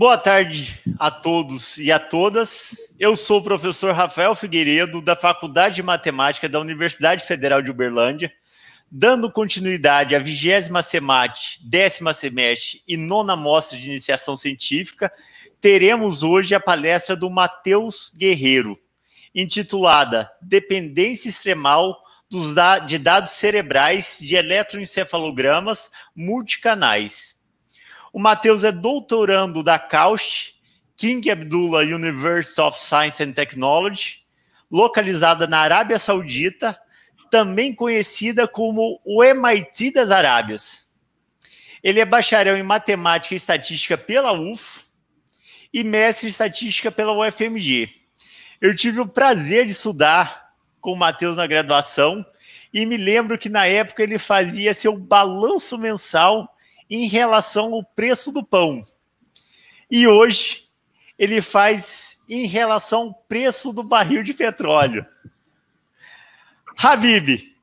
Boa tarde a todos e a todas. Eu sou o professor Rafael Figueiredo, da Faculdade de Matemática da Universidade Federal de Uberlândia, dando continuidade à vigésima SEMAT, décima semestre e nona mostra de iniciação científica, teremos hoje a palestra do Matheus Guerreiro, intitulada Dependência Extremal dos da de Dados Cerebrais de Eletroencefalogramas Multicanais. O Matheus é doutorando da KAUST, King Abdullah University of Science and Technology, localizada na Arábia Saudita, também conhecida como o MIT das Arábias. Ele é bacharel em matemática e estatística pela UF e mestre em estatística pela UFMG. Eu tive o prazer de estudar com o Matheus na graduação e me lembro que na época ele fazia seu balanço mensal em relação ao preço do pão. E hoje ele faz em relação ao preço do barril de petróleo. Habib,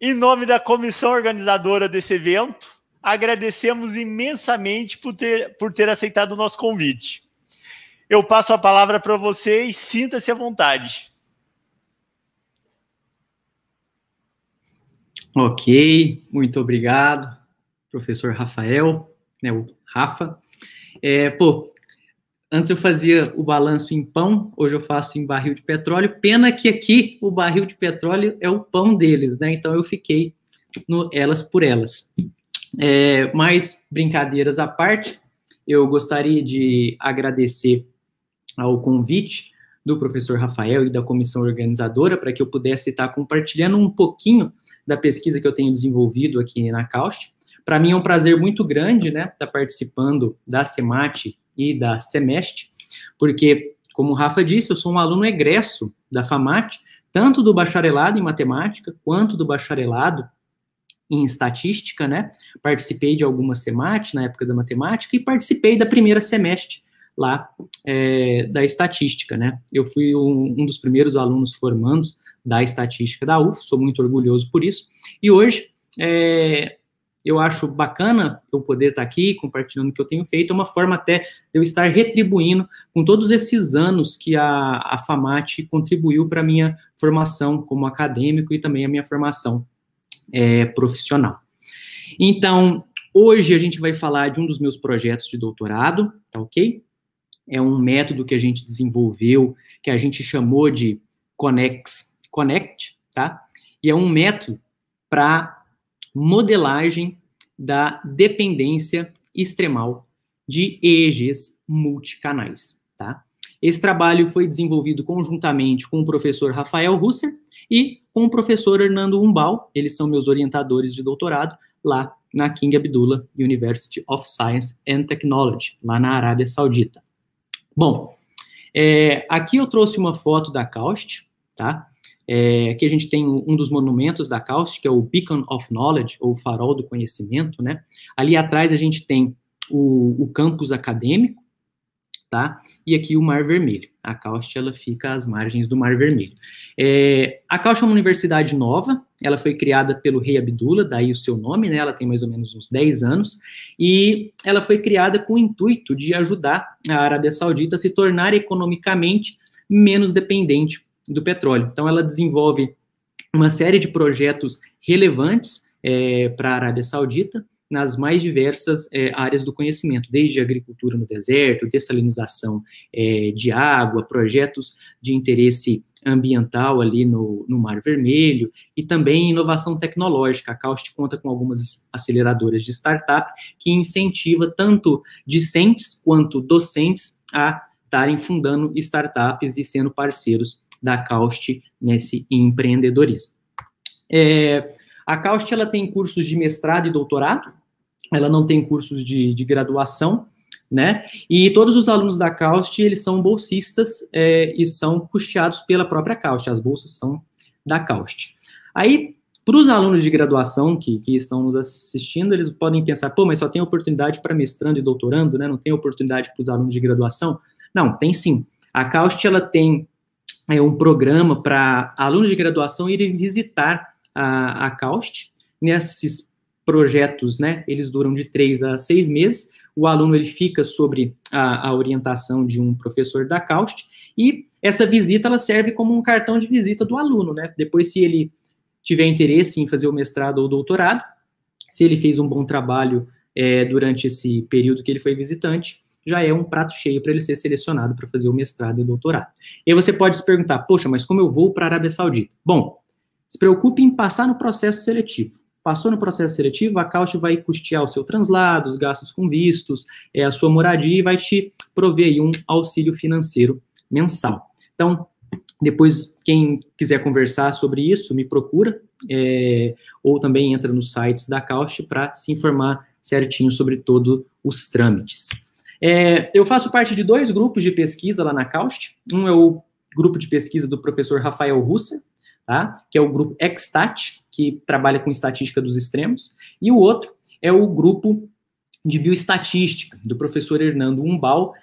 em nome da comissão organizadora desse evento, agradecemos imensamente por ter, por ter aceitado o nosso convite. Eu passo a palavra para você e sinta-se à vontade. Ok, muito obrigado professor Rafael, né, o Rafa. É, pô, antes eu fazia o balanço em pão, hoje eu faço em barril de petróleo. Pena que aqui o barril de petróleo é o pão deles, né? Então eu fiquei no elas por elas. É, mas brincadeiras à parte, eu gostaria de agradecer ao convite do professor Rafael e da comissão organizadora para que eu pudesse estar compartilhando um pouquinho da pesquisa que eu tenho desenvolvido aqui na Caust para mim é um prazer muito grande, né, estar tá participando da SEMAT e da SEMEST, porque, como o Rafa disse, eu sou um aluno egresso da FAMAT, tanto do bacharelado em matemática quanto do bacharelado em estatística, né? Participei de algumas SEMAT na época da matemática e participei da primeira semestre lá é, da estatística, né? Eu fui um, um, dos primeiros alunos formandos da estatística da UF, sou muito orgulhoso por isso. E hoje é, eu acho bacana eu poder estar tá aqui compartilhando o que eu tenho feito, é uma forma até de eu estar retribuindo com todos esses anos que a, a FAMAT contribuiu para a minha formação como acadêmico e também a minha formação é, profissional. Então, hoje a gente vai falar de um dos meus projetos de doutorado, tá ok? É um método que a gente desenvolveu, que a gente chamou de Conex Connect, tá? E é um método para modelagem da dependência extremal de EEGs multicanais. Tá? Esse trabalho foi desenvolvido conjuntamente com o professor Rafael Husser e com o professor Hernando Umbal, eles são meus orientadores de doutorado lá na King Abdullah University of Science and Technology, lá na Arábia Saudita. Bom, é, aqui eu trouxe uma foto da CAUST, tá? É, aqui a gente tem um dos monumentos da Caust, que é o Beacon of Knowledge, ou Farol do Conhecimento, né? Ali atrás a gente tem o, o campus acadêmico, tá? E aqui o Mar Vermelho. A Caust, ela fica às margens do Mar Vermelho. É, a Caust é uma universidade nova, ela foi criada pelo rei Abdullah, daí o seu nome, né? Ela tem mais ou menos uns 10 anos, e ela foi criada com o intuito de ajudar a Arábia Saudita a se tornar economicamente menos dependente do petróleo. Então, ela desenvolve uma série de projetos relevantes é, para a Arábia Saudita nas mais diversas é, áreas do conhecimento, desde agricultura no deserto, dessalinização é, de água, projetos de interesse ambiental ali no, no Mar Vermelho, e também inovação tecnológica. A Caust conta com algumas aceleradoras de startup que incentiva tanto discentes quanto docentes a estarem fundando startups e sendo parceiros da Caust nesse empreendedorismo. É, a Caust ela tem cursos de mestrado e doutorado, ela não tem cursos de, de graduação, né? E todos os alunos da Caust eles são bolsistas é, e são custeados pela própria Caust, as bolsas são da Caust. Aí, para os alunos de graduação que, que estão nos assistindo, eles podem pensar, pô, mas só tem oportunidade para mestrando e doutorando, né? Não tem oportunidade para os alunos de graduação? Não, tem sim. A Caust ela tem é, um programa para alunos de graduação irem visitar a, a CAUST. Nesses projetos, né, eles duram de três a seis meses. O aluno ele fica sobre a, a orientação de um professor da CAUST e essa visita ela serve como um cartão de visita do aluno, né? Depois, se ele tiver interesse em fazer o mestrado ou doutorado, se ele fez um bom trabalho é, durante esse período que ele foi visitante, já é um prato cheio para ele ser selecionado para fazer o mestrado e o doutorado. E aí você pode se perguntar, poxa, mas como eu vou para a Arábia Saudita? Bom, se preocupe em passar no processo seletivo. Passou no processo seletivo, a Couch vai custear o seu translado, os gastos com vistos, é, a sua moradia e vai te prover um auxílio financeiro mensal. Então, depois, quem quiser conversar sobre isso, me procura, é, ou também entra nos sites da Couch para se informar certinho sobre todos os trâmites. É, eu faço parte de dois grupos de pesquisa lá na CAUST. Um é o grupo de pesquisa do professor Rafael Russa, tá? que é o grupo Extat, que trabalha com estatística dos extremos, e o outro é o grupo de bioestatística, do professor Hernando Umbal.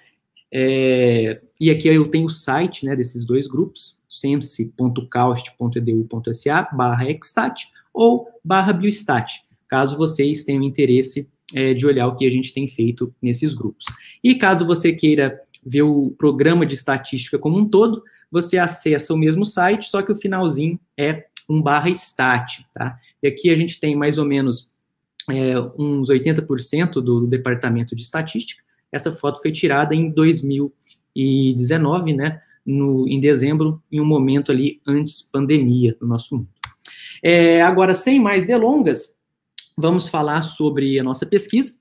É, e aqui eu tenho o site né, desses dois grupos, sense.caust.edu.sa barra extat ou barra biostat, caso vocês tenham interesse é, de olhar o que a gente tem feito nesses grupos. E caso você queira ver o programa de estatística como um todo, você acessa o mesmo site, só que o finalzinho é um barra stat, tá? E aqui a gente tem mais ou menos é, uns 80% do, departamento de estatística. Essa foto foi tirada em 2019, né? No, em dezembro, em um momento ali antes pandemia do nosso mundo. É, agora, sem mais delongas, vamos falar sobre a nossa pesquisa.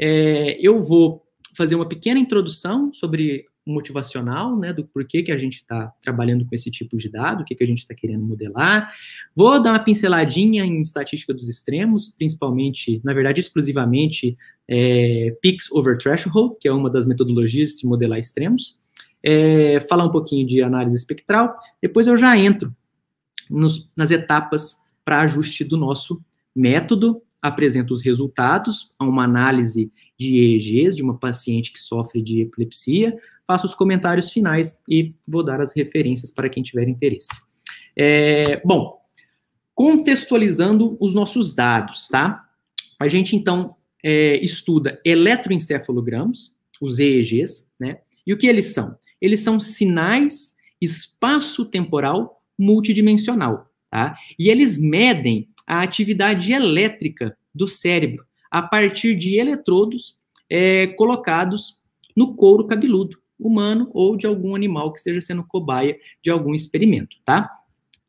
É, eu vou fazer uma pequena introdução sobre motivacional, né, do porquê que a gente está trabalhando com esse tipo de dado, o que, que a gente está querendo modelar. Vou dar uma pinceladinha em estatística dos extremos, principalmente, na verdade, exclusivamente, é, peaks over threshold, que é uma das metodologias de se modelar extremos. É, falar um pouquinho de análise espectral. Depois eu já entro nos, nas etapas para ajuste do nosso método apresenta os resultados a uma análise de EEGs de uma paciente que sofre de epilepsia, faço os comentários finais e vou dar as referências para quem tiver interesse. É, bom, contextualizando os nossos dados, tá? A gente então é, estuda eletroencefalogramas, os EEGs, né? E o que eles são? Eles são sinais espaço-temporal multidimensional, tá? E eles medem a atividade elétrica do cérebro a partir de eletrodos é, colocados no couro cabeludo humano ou de algum animal que esteja sendo cobaia de algum experimento, tá?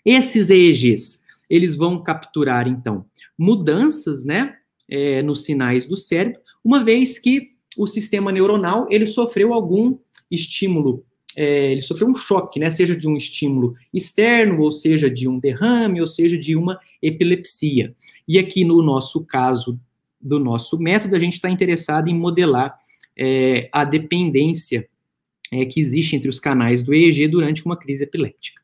Esses EEGs, eles vão capturar, então, mudanças, né, é, nos sinais do cérebro, uma vez que o sistema neuronal, ele sofreu algum estímulo é, ele sofreu um choque, né? Seja de um estímulo externo, ou seja de um derrame, ou seja de uma epilepsia. E aqui no nosso caso do nosso método, a gente está interessado em modelar é, a dependência é, que existe entre os canais do EEG durante uma crise epiléptica.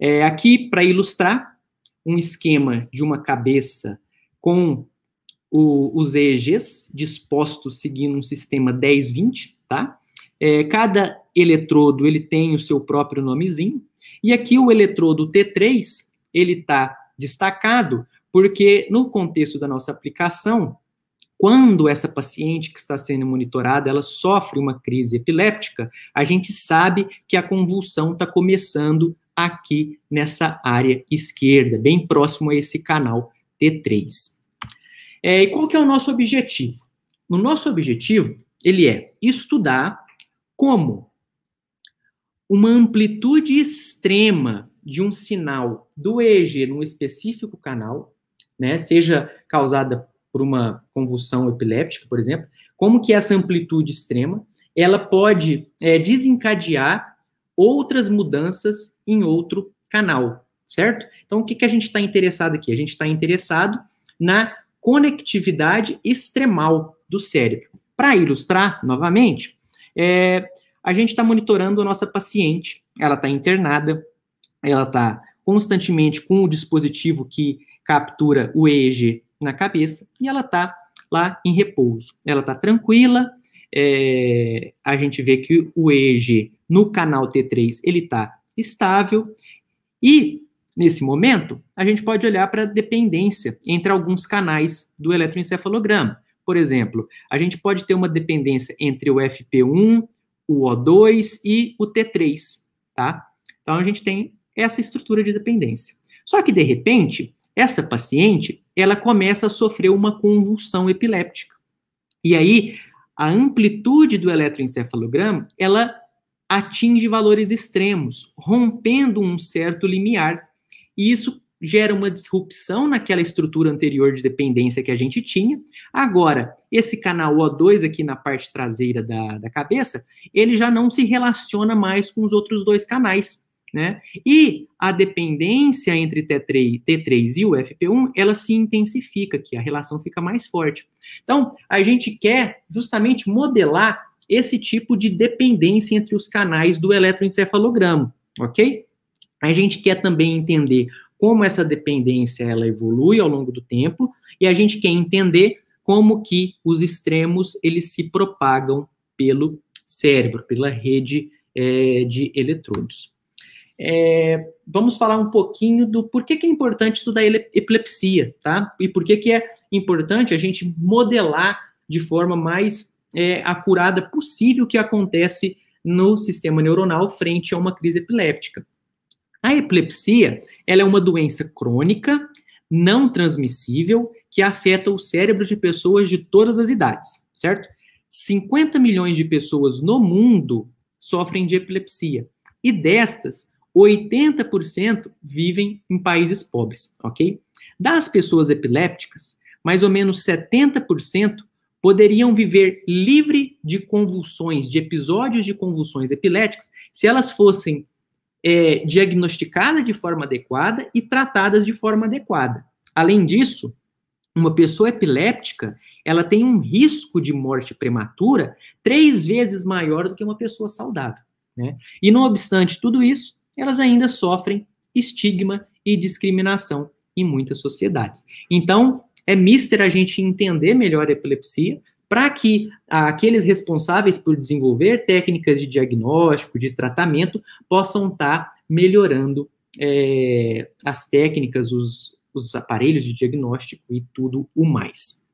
É, aqui, para ilustrar, um esquema de uma cabeça com o, os EEGs dispostos seguindo um sistema 10-20, tá? É, cada eletrodo ele tem o seu próprio nomezinho. E aqui o eletrodo T3 ele está destacado porque no contexto da nossa aplicação, quando essa paciente que está sendo monitorada ela sofre uma crise epiléptica, a gente sabe que a convulsão está começando aqui nessa área esquerda, bem próximo a esse canal T3. É, e qual que é o nosso objetivo? O nosso objetivo, ele é estudar como? Uma amplitude extrema de um sinal do EEG num específico canal, né, seja causada por uma convulsão epiléptica, por exemplo, como que essa amplitude extrema ela pode é, desencadear outras mudanças em outro canal, certo? Então, o que, que a gente está interessado aqui? A gente está interessado na conectividade extremal do cérebro. Para ilustrar novamente, é, a gente está monitorando a nossa paciente, ela está internada, ela está constantemente com o dispositivo que captura o EEG na cabeça e ela está lá em repouso. Ela está tranquila, é, a gente vê que o EEG no canal T3 ele está estável e nesse momento a gente pode olhar para a dependência entre alguns canais do eletroencefalograma. Por exemplo, a gente pode ter uma dependência entre o FP1, o O2 e o T3, tá? Então a gente tem essa estrutura de dependência. Só que de repente, essa paciente, ela começa a sofrer uma convulsão epiléptica. E aí a amplitude do eletroencefalograma, ela atinge valores extremos, rompendo um certo limiar. E isso gera uma disrupção naquela estrutura anterior de dependência que a gente tinha. Agora, esse canal O2 aqui na parte traseira da, da cabeça, ele já não se relaciona mais com os outros dois canais. Né? E a dependência entre T3, T3 e o FP1, ela se intensifica aqui, a relação fica mais forte. Então, a gente quer justamente modelar esse tipo de dependência entre os canais do eletroencefalograma, ok? A gente quer também entender como essa dependência ela evolui ao longo do tempo e a gente quer entender como que os extremos eles se propagam pelo cérebro, pela rede é, de eletrodos. É, vamos falar um pouquinho do por que, que é importante estudar epilepsia, tá? E por que, que é importante a gente modelar de forma mais é, acurada possível o que acontece no sistema neuronal frente a uma crise epiléptica. A epilepsia, ela é uma doença crônica, não transmissível, que afeta o cérebro de pessoas de todas as idades, certo? 50 milhões de pessoas no mundo sofrem de epilepsia. E destas, 80% vivem em países pobres, ok? Das pessoas epilépticas, mais ou menos 70% poderiam viver livre de convulsões, de episódios de convulsões epiléticas, se elas fossem é, diagnosticadas de forma adequada e tratadas de forma adequada. Além disso, uma pessoa epiléptica ela tem um risco de morte prematura três vezes maior do que uma pessoa saudável. Né? E não obstante tudo isso, elas ainda sofrem estigma e discriminação em muitas sociedades. Então, é mister a gente entender melhor a epilepsia, para que aqueles responsáveis por desenvolver técnicas de diagnóstico, de tratamento, possam estar tá melhorando é, as técnicas, os, os aparelhos de diagnóstico e tudo o mais.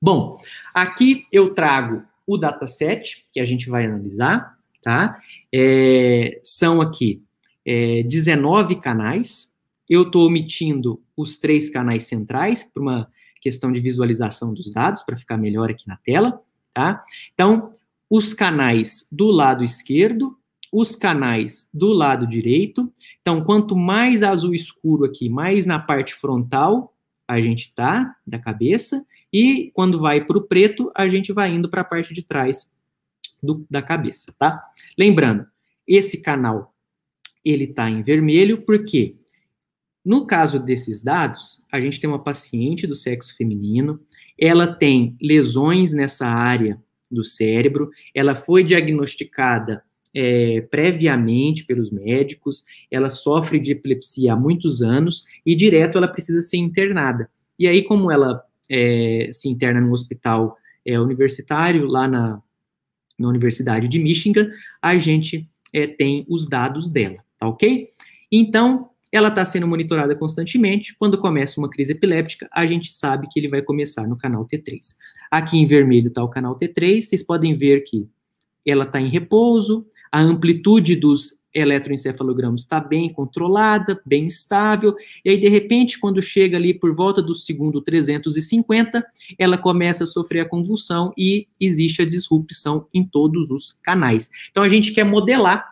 Bom, aqui eu trago o dataset que a gente vai analisar, tá? É, são aqui é, 19 canais. Eu estou omitindo os três canais centrais para uma questão de visualização dos dados para ficar melhor aqui na tela, tá? Então, os canais do lado esquerdo, os canais do lado direito. Então, quanto mais azul escuro aqui, mais na parte frontal a gente tá da cabeça, e quando vai para o preto, a gente vai indo para a parte de trás do, da cabeça, tá? Lembrando, esse canal ele tá em vermelho porque no caso desses dados, a gente tem uma paciente do sexo feminino, ela tem lesões nessa área do cérebro, ela foi diagnosticada é, previamente pelos médicos, ela sofre de epilepsia há muitos anos e direto ela precisa ser internada. E aí, como ela é, se interna no hospital é, universitário, lá na, na Universidade de Michigan, a gente é, tem os dados dela, tá ok? Então, ela está sendo monitorada constantemente. Quando começa uma crise epiléptica, a gente sabe que ele vai começar no canal T3. Aqui em vermelho está o canal T3, vocês podem ver que ela está em repouso, a amplitude dos eletroencefalogramas está bem controlada, bem estável, e aí, de repente, quando chega ali por volta do segundo 350, ela começa a sofrer a convulsão e existe a disrupção em todos os canais. Então, a gente quer modelar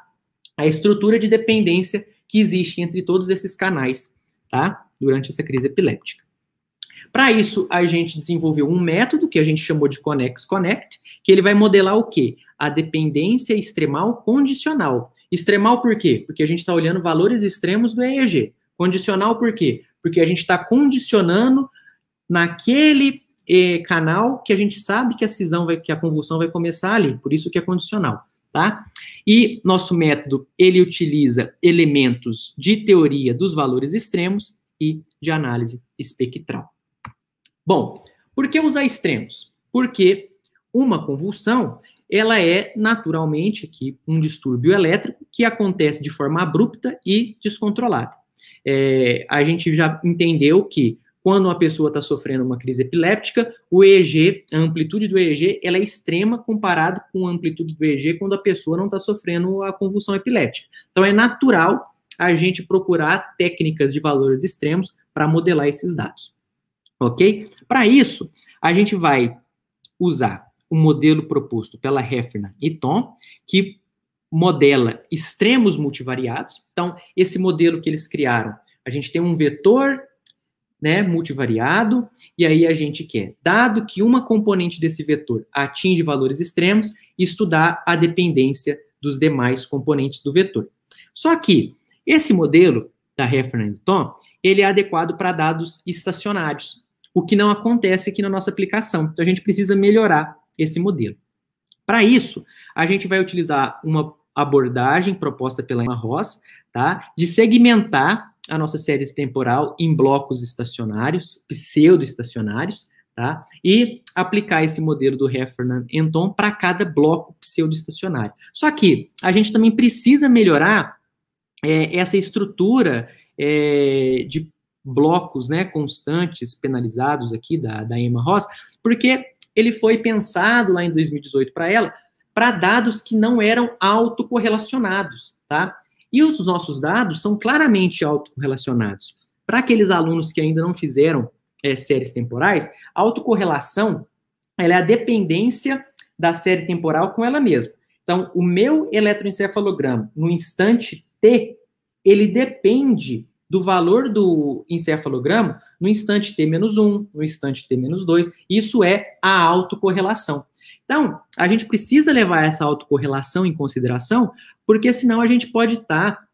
a estrutura de dependência que existe entre todos esses canais, tá? Durante essa crise epiléptica. Para isso, a gente desenvolveu um método que a gente chamou de Conex Connect, que ele vai modelar o quê? A dependência extremal condicional. Extremal por quê? Porque a gente está olhando valores extremos do EEG. Condicional por quê? Porque a gente está condicionando naquele eh, canal que a gente sabe que a cisão, vai, que a convulsão vai começar ali. Por isso que é condicional tá? E nosso método, ele utiliza elementos de teoria dos valores extremos e de análise espectral. Bom, por que usar extremos? Porque uma convulsão, ela é naturalmente aqui um distúrbio elétrico que acontece de forma abrupta e descontrolada. É, a gente já entendeu que quando uma pessoa está sofrendo uma crise epiléptica, o EEG, a amplitude do EEG, ela é extrema comparado com a amplitude do EEG quando a pessoa não está sofrendo a convulsão epiléptica. Então, é natural a gente procurar técnicas de valores extremos para modelar esses dados, ok? Para isso, a gente vai usar o modelo proposto pela Hefner e Tom, que modela extremos multivariados. Então, esse modelo que eles criaram, a gente tem um vetor né, multivariado, e aí a gente quer, dado que uma componente desse vetor atinge valores extremos, estudar a dependência dos demais componentes do vetor. Só que esse modelo da Heffernan e Tom, ele é adequado para dados estacionários, o que não acontece aqui na nossa aplicação. Então a gente precisa melhorar esse modelo. Para isso, a gente vai utilizar uma abordagem proposta pela Emma Ross, tá? De segmentar a nossa série temporal em blocos estacionários, pseudo-estacionários, tá? E aplicar esse modelo do Heffernan Enton para cada bloco pseudo-estacionário. Só que a gente também precisa melhorar é, essa estrutura é, de blocos né, constantes penalizados aqui da, da Emma Ross, porque ele foi pensado lá em 2018 para ela para dados que não eram autocorrelacionados, tá? E os nossos dados são claramente autocorrelacionados. Para aqueles alunos que ainda não fizeram é, séries temporais, a autocorrelação ela é a dependência da série temporal com ela mesma. Então, o meu eletroencefalograma, no instante T, ele depende do valor do encefalograma no instante T menos 1, no instante T menos 2. Isso é a autocorrelação. Então, a gente precisa levar essa autocorrelação em consideração, porque senão a gente pode estar tá,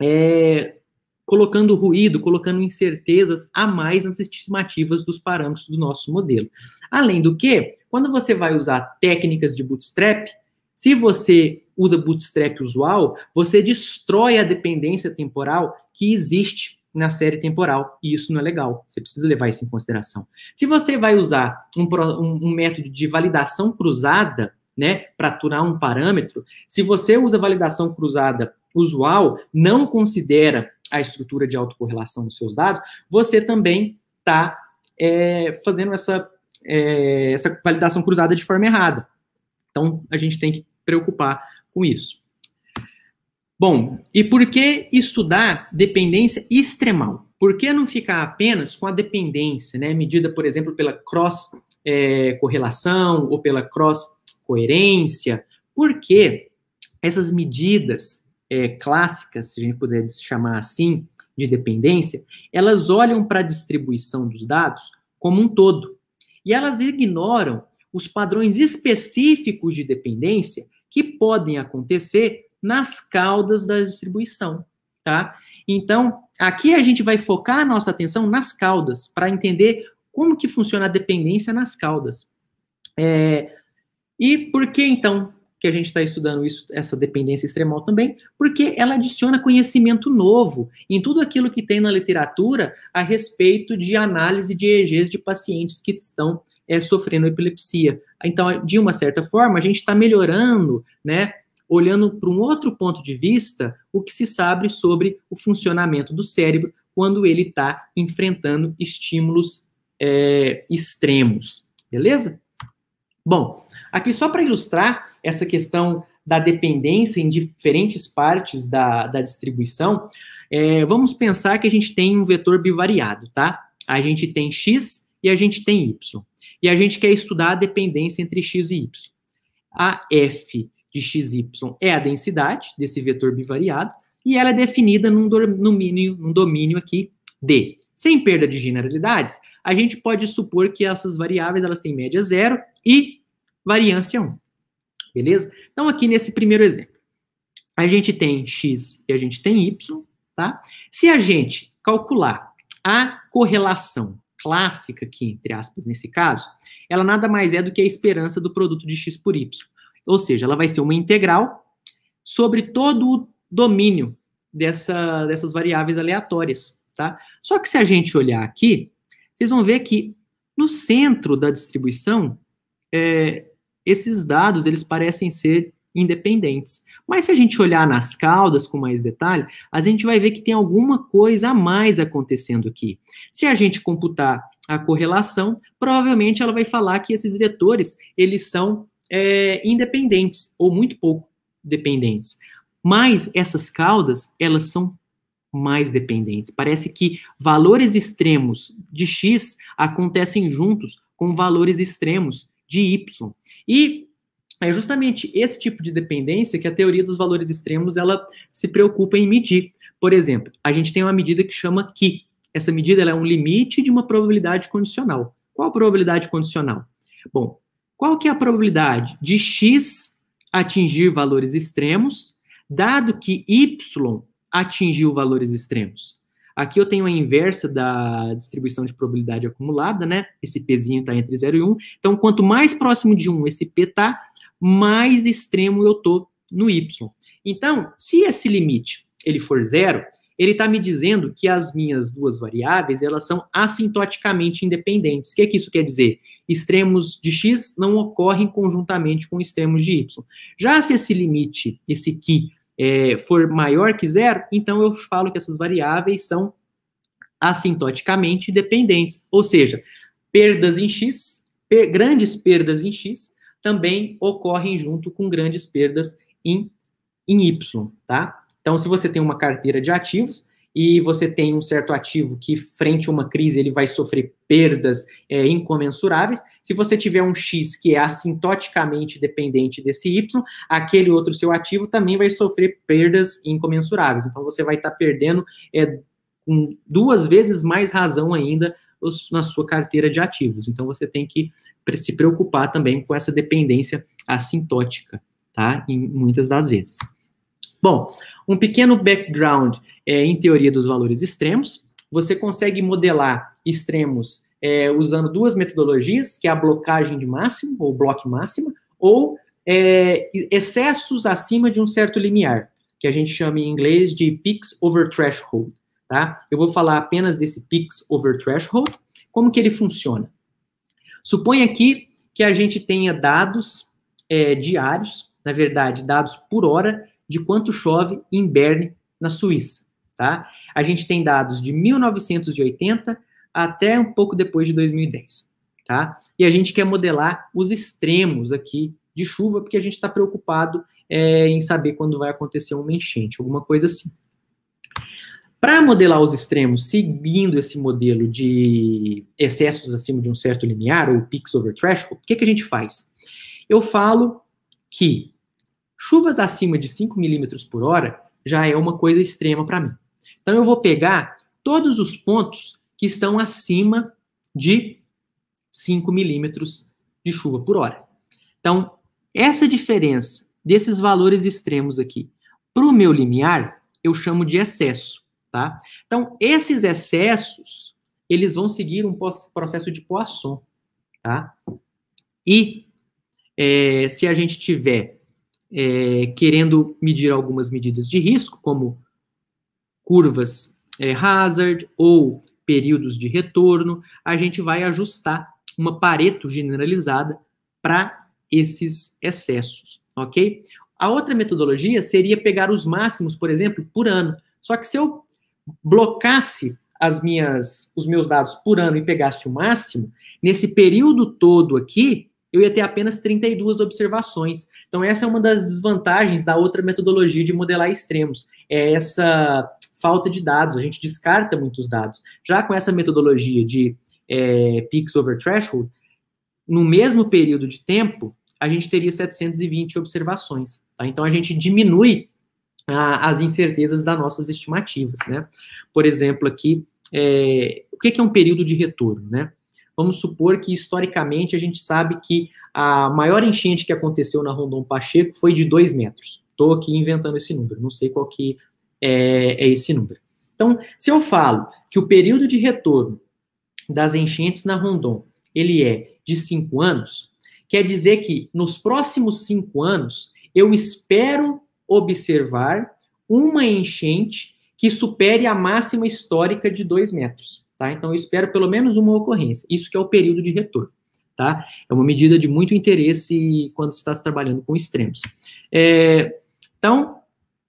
é, colocando ruído, colocando incertezas a mais nas estimativas dos parâmetros do nosso modelo. Além do que, quando você vai usar técnicas de bootstrap, se você usa bootstrap usual, você destrói a dependência temporal que existe na série temporal, e isso não é legal. Você precisa levar isso em consideração. Se você vai usar um, um, método de validação cruzada, né, para aturar um parâmetro, se você usa validação cruzada usual, não considera a estrutura de autocorrelação dos seus dados, você também está é, fazendo essa, é, essa validação cruzada de forma errada. Então, a gente tem que preocupar com isso. Bom, e por que estudar dependência extremal? Por que não ficar apenas com a dependência, né, medida, por exemplo, pela cross-correlação é, ou pela cross-coerência? Porque essas medidas é, clássicas, se a gente puder chamar assim, de dependência, elas olham para a distribuição dos dados como um todo. E elas ignoram os padrões específicos de dependência que podem acontecer nas caudas da distribuição, tá? Então, aqui a gente vai focar a nossa atenção nas caudas, para entender como que funciona a dependência nas caudas. É, e por que, então, que a gente está estudando isso, essa dependência extremal também? Porque ela adiciona conhecimento novo em tudo aquilo que tem na literatura a respeito de análise de EGs de pacientes que estão é, sofrendo epilepsia. Então, de uma certa forma, a gente está melhorando, né, olhando para um outro ponto de vista, o que se sabe sobre o funcionamento do cérebro quando ele está enfrentando estímulos é, extremos. Beleza? Bom, aqui só para ilustrar essa questão da dependência em diferentes partes da, da distribuição, é, vamos pensar que a gente tem um vetor bivariado, tá? A gente tem x e a gente tem y. E a gente quer estudar a dependência entre x e y. A f de XY é a densidade desse vetor bivariado, e ela é definida num domínio, num domínio aqui D. Sem perda de generalidades, a gente pode supor que essas variáveis elas têm média zero e variância 1. Beleza? Então, aqui nesse primeiro exemplo, a gente tem x e a gente tem y, tá? Se a gente calcular a correlação clássica aqui, entre aspas, nesse caso, ela nada mais é do que a esperança do produto de x por y. Ou seja, ela vai ser uma integral sobre todo o domínio dessa, dessas variáveis aleatórias, tá? Só que se a gente olhar aqui, vocês vão ver que no centro da distribuição, é, esses dados eles parecem ser independentes. Mas se a gente olhar nas caudas com mais detalhe, a gente vai ver que tem alguma coisa a mais acontecendo aqui. Se a gente computar a correlação, provavelmente ela vai falar que esses vetores, eles são é, independentes, ou muito pouco dependentes. Mas essas caudas, elas são mais dependentes. Parece que valores extremos de X acontecem juntos com valores extremos de Y. E é justamente esse tipo de dependência que a teoria dos valores extremos ela se preocupa em medir. Por exemplo, a gente tem uma medida que chama que Essa medida é um limite de uma probabilidade condicional. Qual a probabilidade condicional? Bom, qual que é a probabilidade de X atingir valores extremos, dado que Y atingiu valores extremos? Aqui eu tenho a inversa da distribuição de probabilidade acumulada, né? Esse Pzinho está entre 0 e 1. Um. Então, quanto mais próximo de 1 um esse P está, mais extremo eu estou no Y. Então, se esse limite ele for zero, ele está me dizendo que as minhas duas variáveis elas são assintoticamente independentes. O que, é que isso quer dizer? extremos de x não ocorrem conjuntamente com extremos de y. Já se esse limite, esse que é, for maior que zero, então eu falo que essas variáveis são assintoticamente dependentes, ou seja, perdas em x, per grandes perdas em x também ocorrem junto com grandes perdas em, em y, tá? Então, se você tem uma carteira de ativos, e você tem um certo ativo que, frente a uma crise, ele vai sofrer perdas é, incomensuráveis. Se você tiver um X que é assintoticamente dependente desse Y, aquele outro seu ativo também vai sofrer perdas incomensuráveis. Então, você vai estar tá perdendo é, um, duas vezes mais razão ainda os, na sua carteira de ativos. Então, você tem que se preocupar também com essa dependência assintótica, tá? Em muitas das vezes. Bom, um pequeno background é, em teoria dos valores extremos. Você consegue modelar extremos é, usando duas metodologias, que é a blocagem de máximo, ou bloco máxima, ou é, excessos acima de um certo limiar, que a gente chama em inglês de peaks over threshold. Tá? Eu vou falar apenas desse peaks over threshold. Como que ele funciona? Suponha aqui que a gente tenha dados é, diários, na verdade, dados por hora, de quanto chove em Berne, na Suíça. Tá? A gente tem dados de 1980 até um pouco depois de 2010. Tá? E a gente quer modelar os extremos aqui de chuva, porque a gente está preocupado é, em saber quando vai acontecer uma enchente, alguma coisa assim. Para modelar os extremos, seguindo esse modelo de excessos acima de um certo limiar, ou peaks over threshold, o que, que a gente faz? Eu falo que chuvas acima de 5 milímetros por hora já é uma coisa extrema para mim. Então, eu vou pegar todos os pontos que estão acima de 5 milímetros de chuva por hora. Então, essa diferença desses valores extremos aqui para o meu limiar, eu chamo de excesso, tá? Então, esses excessos, eles vão seguir um processo de Poisson, tá? E é, se a gente tiver é, querendo medir algumas medidas de risco, como curvas é, hazard ou períodos de retorno, a gente vai ajustar uma Pareto generalizada para esses excessos, ok? A outra metodologia seria pegar os máximos, por exemplo, por ano. Só que se eu blocasse as minhas, os meus dados por ano e pegasse o máximo, nesse período todo aqui, eu ia ter apenas 32 observações. Então, essa é uma das desvantagens da outra metodologia de modelar extremos, é essa falta de dados, a gente descarta muitos dados. Já com essa metodologia de é, peaks over threshold, no mesmo período de tempo, a gente teria 720 observações. Tá? Então, a gente diminui a, as incertezas das nossas estimativas. Né? Por exemplo, aqui, é, o que é um período de retorno? Né? Vamos supor que historicamente a gente sabe que a maior enchente que aconteceu na Rondon Pacheco foi de 2 metros. Estou aqui inventando esse número, não sei qual que é, é esse número. Então, se eu falo que o período de retorno das enchentes na Rondon ele é de 5 anos, quer dizer que nos próximos 5 anos eu espero observar uma enchente que supere a máxima histórica de 2 metros. Tá? Então, eu espero pelo menos uma ocorrência. Isso que é o período de retorno. Tá? É uma medida de muito interesse quando se está se trabalhando com extremos. É, então,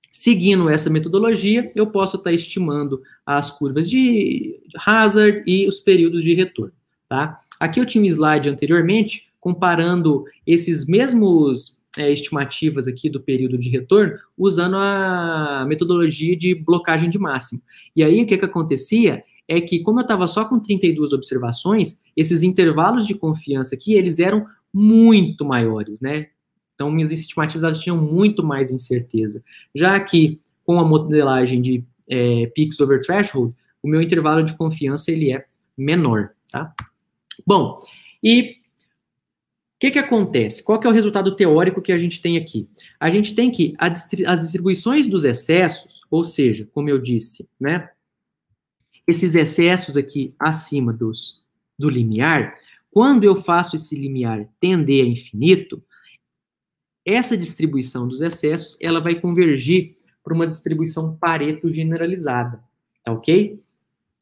seguindo essa metodologia, eu posso estar estimando as curvas de hazard e os períodos de retorno. Tá? Aqui eu tinha um slide anteriormente comparando esses mesmos é, estimativas aqui do período de retorno usando a metodologia de blocagem de máximo. E aí o que, que acontecia é que, como eu estava só com 32 observações, esses intervalos de confiança aqui, eles eram muito maiores, né? Então, minhas estimativas elas tinham muito mais incerteza. Já que, com a modelagem de é, peaks over threshold, o meu intervalo de confiança ele é menor, tá? Bom, e o que, que acontece? Qual que é o resultado teórico que a gente tem aqui? A gente tem que as distribuições dos excessos, ou seja, como eu disse, né, esses excessos aqui acima dos, do limiar, quando eu faço esse limiar tender a infinito, essa distribuição dos excessos ela vai convergir para uma distribuição Pareto generalizada, tá ok?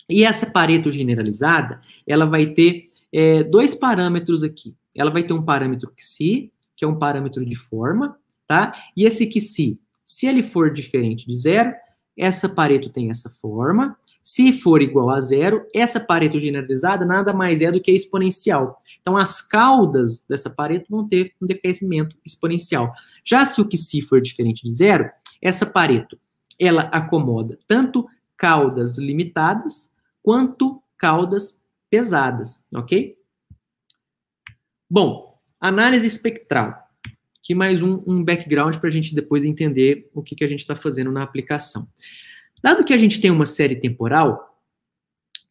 E essa Pareto generalizada ela vai ter é, dois parâmetros aqui. Ela vai ter um parâmetro xi, que é um parâmetro de forma, tá? E esse xi, se ele for diferente de zero, essa Pareto tem essa forma, se for igual a zero, essa Pareto generalizada nada mais é do que exponencial. Então, as caudas dessa Pareto vão ter um decrescimento exponencial. Já se o que se for diferente de zero, essa Pareto ela acomoda tanto caudas limitadas quanto caudas pesadas, ok? Bom, análise espectral. Aqui mais um, um background para a gente depois entender o que, que a gente está fazendo na aplicação. Dado que a gente tem uma série temporal,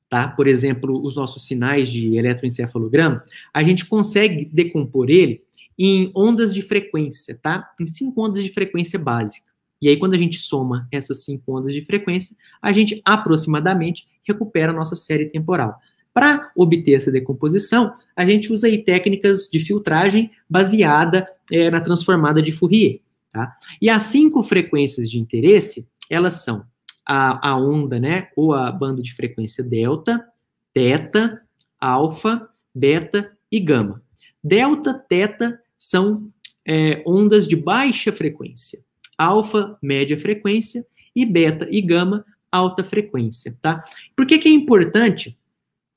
tá? por exemplo, os nossos sinais de eletroencefalograma, a gente consegue decompor ele em ondas de frequência, tá? em cinco ondas de frequência básica. E aí, quando a gente soma essas cinco ondas de frequência, a gente aproximadamente recupera a nossa série temporal. Para obter essa decomposição, a gente usa aí técnicas de filtragem baseada é, na transformada de Fourier. Tá? E as cinco frequências de interesse, elas são a, a onda, né? Ou a banda de frequência delta, teta, alfa, beta e gama. Delta, teta são é, ondas de baixa frequência, alfa, média frequência e beta e gama, alta frequência, tá? Por que, que é importante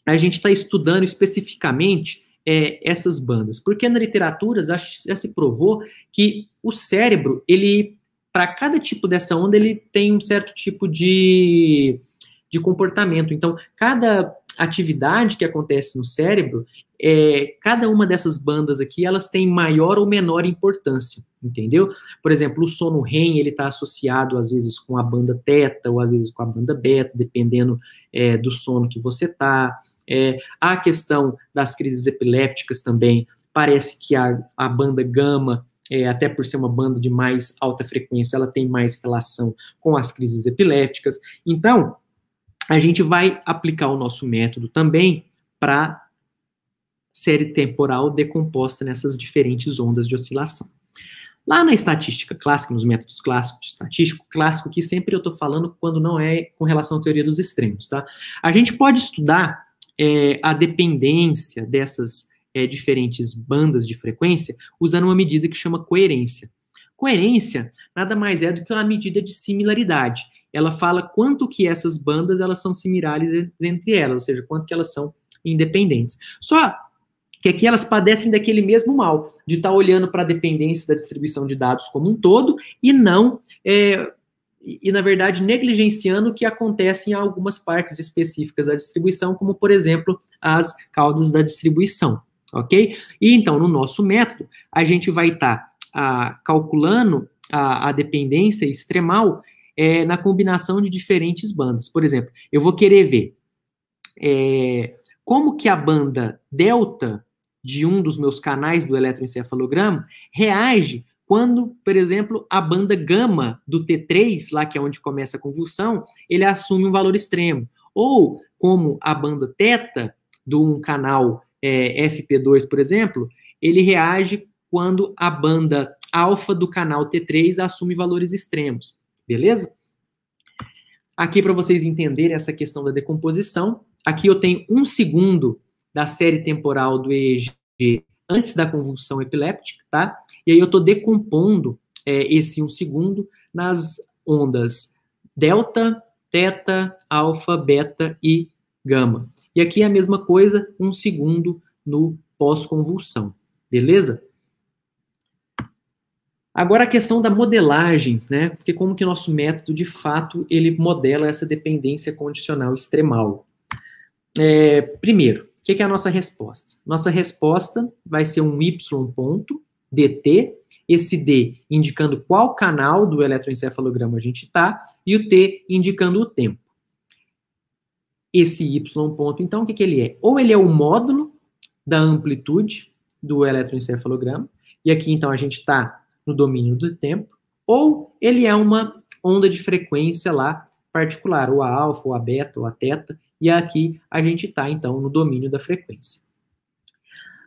a gente estar tá estudando especificamente é, essas bandas? Porque na literatura já, já se provou que o cérebro ele para cada tipo dessa onda, ele tem um certo tipo de, de comportamento. Então, cada atividade que acontece no cérebro, é, cada uma dessas bandas aqui, elas têm maior ou menor importância, entendeu? Por exemplo, o sono REM, ele está associado às vezes com a banda teta, ou às vezes com a banda beta, dependendo é, do sono que você está. É, a questão das crises epilépticas também, parece que a, a banda gama é, até por ser uma banda de mais alta frequência, ela tem mais relação com as crises epilépticas. Então, a gente vai aplicar o nosso método também para série temporal decomposta nessas diferentes ondas de oscilação. Lá na estatística clássica, nos métodos clássicos de estatístico, clássico que sempre eu estou falando quando não é com relação à teoria dos extremos, tá? A gente pode estudar é, a dependência dessas é, diferentes bandas de frequência usando uma medida que chama coerência. Coerência nada mais é do que uma medida de similaridade. Ela fala quanto que essas bandas elas são similares entre elas, ou seja, quanto que elas são independentes. Só que aqui elas padecem daquele mesmo mal, de estar tá olhando para a dependência da distribuição de dados como um todo e não, é, e na verdade, negligenciando o que acontece em algumas partes específicas da distribuição, como por exemplo as caudas da distribuição ok? E então, no nosso método, a gente vai estar tá, ah, calculando a, a dependência extremal é, na combinação de diferentes bandas. Por exemplo, eu vou querer ver é, como que a banda delta de um dos meus canais do eletroencefalograma reage quando, por exemplo, a banda gama do T3, lá que é onde começa a convulsão, ele assume um valor extremo. Ou como a banda teta de um canal é, FP2, por exemplo, ele reage quando a banda alfa do canal T3 assume valores extremos, beleza? Aqui para vocês entenderem essa questão da decomposição, aqui eu tenho um segundo da série temporal do EEG antes da convulsão epiléptica, tá? E aí eu estou decompondo é, esse um segundo nas ondas delta, teta, alfa, beta e gama. E aqui é a mesma coisa, um segundo no pós-convulsão, beleza? Agora a questão da modelagem, né? Porque como que nosso método, de fato, ele modela essa dependência condicional extremal? É, primeiro, o que, que é a nossa resposta? Nossa resposta vai ser um Y ponto, DT, esse D indicando qual canal do eletroencefalograma a gente está, e o T indicando o tempo esse y ponto, então, o que, que ele é? Ou ele é o módulo da amplitude do eletroencefalograma, e aqui, então, a gente está no domínio do tempo, ou ele é uma onda de frequência lá particular, ou a alfa, ou a beta, ou a teta, e aqui a gente está, então, no domínio da frequência.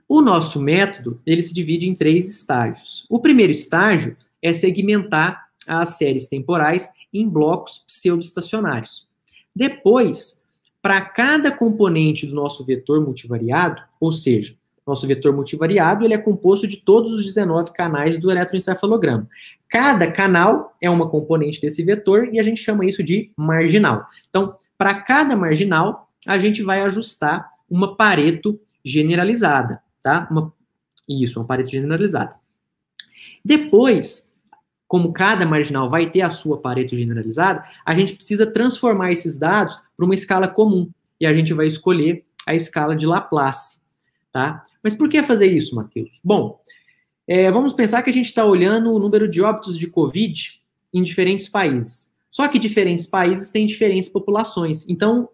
O nosso método, ele se divide em três estágios. O primeiro estágio é segmentar as séries temporais em blocos pseudoestacionários. Depois, para cada componente do nosso vetor multivariado, ou seja, nosso vetor multivariado ele é composto de todos os 19 canais do eletroencefalograma. Cada canal é uma componente desse vetor e a gente chama isso de marginal. Então, para cada marginal, a gente vai ajustar uma Pareto generalizada, tá? Uma, isso, uma Pareto generalizada. Depois, como cada marginal vai ter a sua Pareto generalizada, a gente precisa transformar esses dados para uma escala comum. E a gente vai escolher a escala de Laplace. Tá? Mas por que fazer isso, Matheus? Bom, é, vamos pensar que a gente está olhando o número de óbitos de Covid em diferentes países. Só que diferentes países têm diferentes populações. Então,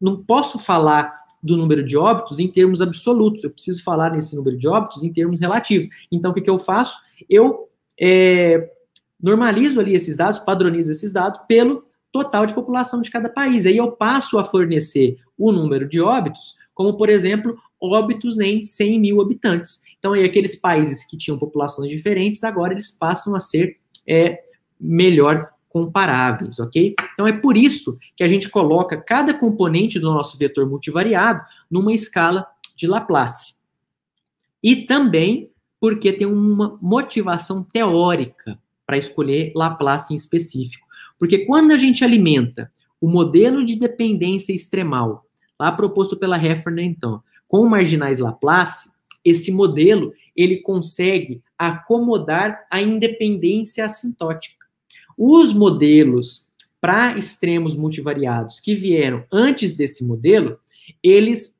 não posso falar do número de óbitos em termos absolutos. Eu preciso falar nesse número de óbitos em termos relativos. Então, o que, que eu faço? Eu é, normalizo ali esses dados, padronizo esses dados pelo total de população de cada país. Aí eu passo a fornecer o número de óbitos, como, por exemplo, óbitos em 100 mil habitantes. Então, aí, aqueles países que tinham populações diferentes, agora eles passam a ser é, melhor comparáveis, ok? Então, é por isso que a gente coloca cada componente do nosso vetor multivariado numa escala de Laplace. E também porque tem uma motivação teórica para escolher Laplace em específico. Porque quando a gente alimenta o modelo de dependência extremal, lá proposto pela Heffernan, então, com marginais Laplace, esse modelo ele consegue acomodar a independência assintótica. Os modelos para extremos multivariados que vieram antes desse modelo, eles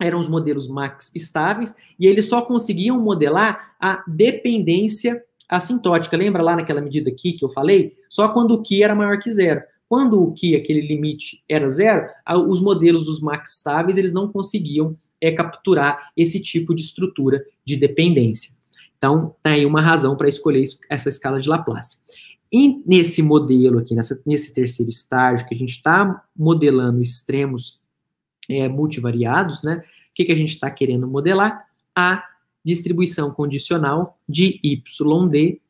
eram os modelos max estáveis e eles só conseguiam modelar a dependência assintótica. Lembra lá naquela medida aqui que eu falei? Só quando o Q era maior que zero. Quando o Q, aquele limite, era zero, os modelos, os max estáveis, eles não conseguiam é, capturar esse tipo de estrutura de dependência. Então, tem tá uma razão para escolher essa escala de Laplace. E nesse modelo aqui, nessa, nesse terceiro estágio, que a gente está modelando extremos é, multivariados, né? O que, que a gente está querendo modelar? A distribuição condicional de YD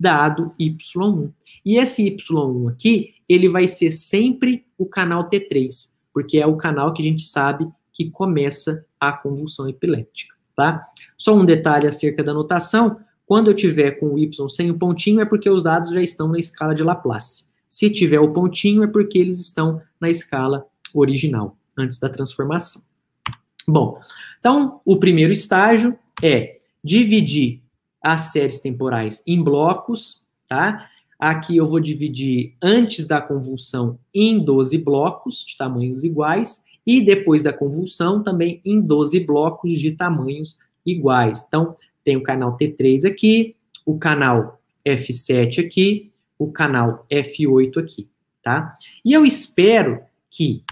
dado Y1. E esse Y1 aqui, ele vai ser sempre o canal T3, porque é o canal que a gente sabe que começa a convulsão epiléptica, tá? Só um detalhe acerca da notação, quando eu tiver com o Y sem o pontinho é porque os dados já estão na escala de Laplace. Se tiver o pontinho é porque eles estão na escala original, antes da transformação. Bom, então o primeiro estágio é dividir as séries temporais em blocos, tá? Aqui eu vou dividir antes da convulsão em 12 blocos de tamanhos iguais e depois da convulsão também em 12 blocos de tamanhos iguais. Então, tem o canal T3 aqui, o canal F7 aqui, o canal F8 aqui, tá? E eu espero que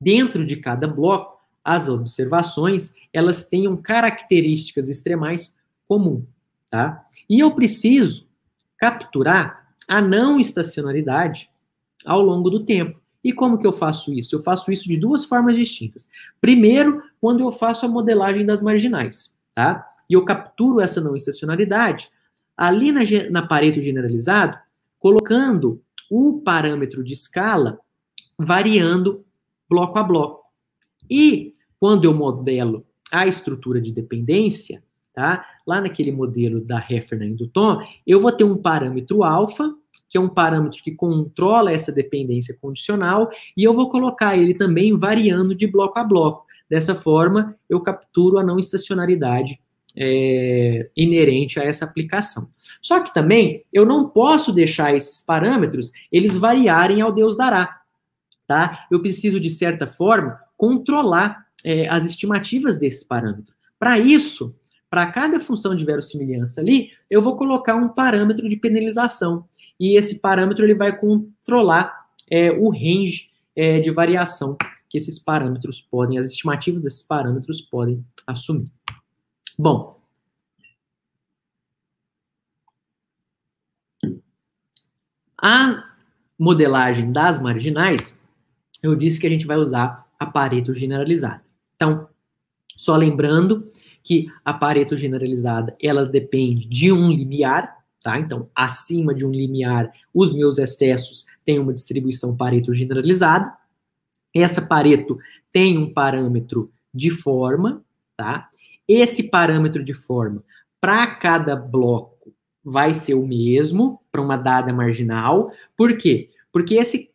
dentro de cada bloco as observações elas tenham características extremais comum, tá? E eu preciso capturar a não estacionalidade ao longo do tempo. E como que eu faço isso? Eu faço isso de duas formas distintas. Primeiro, quando eu faço a modelagem das marginais, tá? E eu capturo essa não estacionalidade ali na, na Pareto generalizado, colocando o parâmetro de escala variando bloco a bloco. E quando eu modelo a estrutura de dependência, tá? Lá naquele modelo da Heffernan e do Tom, eu vou ter um parâmetro alfa, que é um parâmetro que controla essa dependência condicional, e eu vou colocar ele também variando de bloco a bloco. Dessa forma, eu capturo a não estacionalidade é, inerente a essa aplicação. Só que também eu não posso deixar esses parâmetros eles variarem ao Deus dará, tá? Eu preciso de certa forma controlar é, as estimativas desse parâmetro. Para isso, para cada função de verossimilhança ali, eu vou colocar um parâmetro de penalização. E esse parâmetro ele vai controlar é, o range é, de variação que esses parâmetros podem, as estimativas desses parâmetros podem assumir. Bom. A modelagem das marginais, eu disse que a gente vai usar Pareto generalizada. Então, só lembrando que a Pareto generalizada, ela depende de um limiar, tá? Então, acima de um limiar, os meus excessos têm uma distribuição Pareto generalizada. Essa Pareto tem um parâmetro de forma, tá? Esse parâmetro de forma para cada bloco vai ser o mesmo para uma dada marginal. Por quê? Porque esse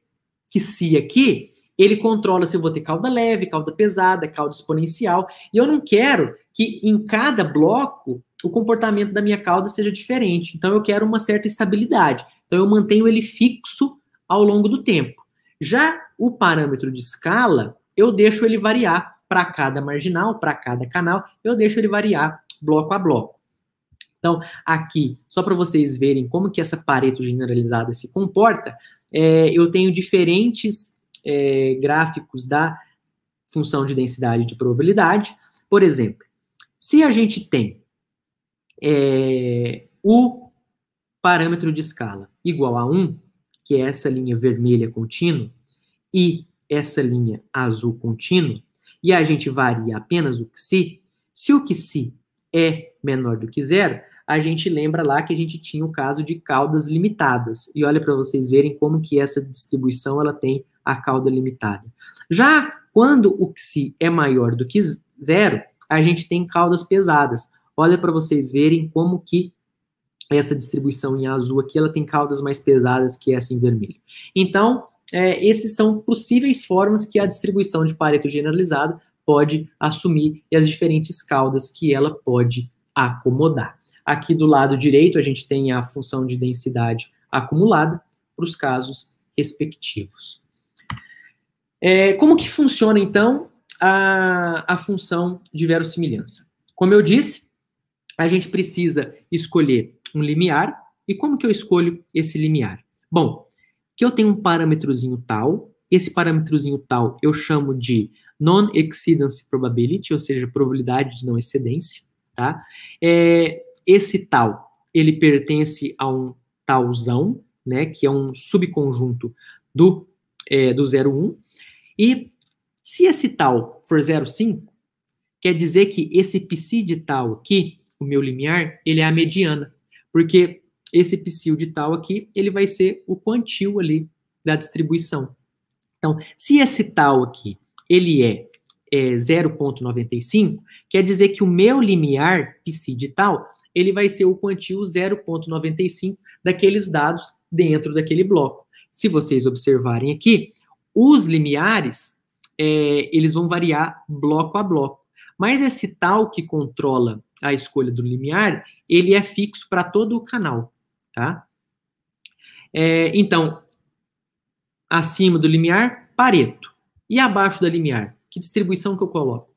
que se aqui ele controla se eu vou ter cauda leve, cauda pesada, cauda exponencial. E eu não quero que em cada bloco o comportamento da minha cauda seja diferente. Então eu quero uma certa estabilidade. Então eu mantenho ele fixo ao longo do tempo. Já o parâmetro de escala, eu deixo ele variar para cada marginal, para cada canal, eu deixo ele variar bloco a bloco. Então, aqui, só para vocês verem como que essa pareto generalizada se comporta, é, eu tenho diferentes é, gráficos da função de densidade de probabilidade. Por exemplo, se a gente tem é, o parâmetro de escala igual a 1, que é essa linha vermelha contínua, e essa linha azul contínua, e a gente varia apenas o xi, se o xi é menor do que zero, a gente lembra lá que a gente tinha o caso de caudas limitadas. E olha para vocês verem como que essa distribuição ela tem a cauda limitada. Já quando o Xi é maior do que zero, a gente tem caudas pesadas. Olha para vocês verem como que essa distribuição em azul aqui, ela tem caudas mais pesadas que essa em vermelho. Então, é, esses são possíveis formas que a distribuição de Pareto generalizada pode assumir e as diferentes caudas que ela pode acomodar. Aqui do lado direito, a gente tem a função de densidade acumulada para os casos respectivos. É, como que funciona, então, a, a função de verossimilhança? Como eu disse, a gente precisa escolher um limiar. E como que eu escolho esse limiar? Bom, que eu tenho um parâmetrozinho tal, esse parâmetrozinho tal eu chamo de non-exceedance probability, ou seja, probabilidade de não excedência, tá? É, esse tal, ele pertence a um talzão, né, que é um subconjunto do, é, do 01, e se esse tal for 0,5, quer dizer que esse psi de tal aqui, o meu limiar, ele é a mediana, porque esse psi de tal aqui, ele vai ser o quantil ali da distribuição. Então, se esse tal aqui, ele é, é 0,95, quer dizer que o meu limiar psi de tal, ele vai ser o quantil 0,95 daqueles dados dentro daquele bloco. Se vocês observarem aqui, os limiares, é, eles vão variar bloco a bloco. Mas esse tal que controla a escolha do limiar, ele é fixo para todo o canal, tá? É, então, acima do limiar, Pareto. E abaixo da limiar, que distribuição que eu coloco?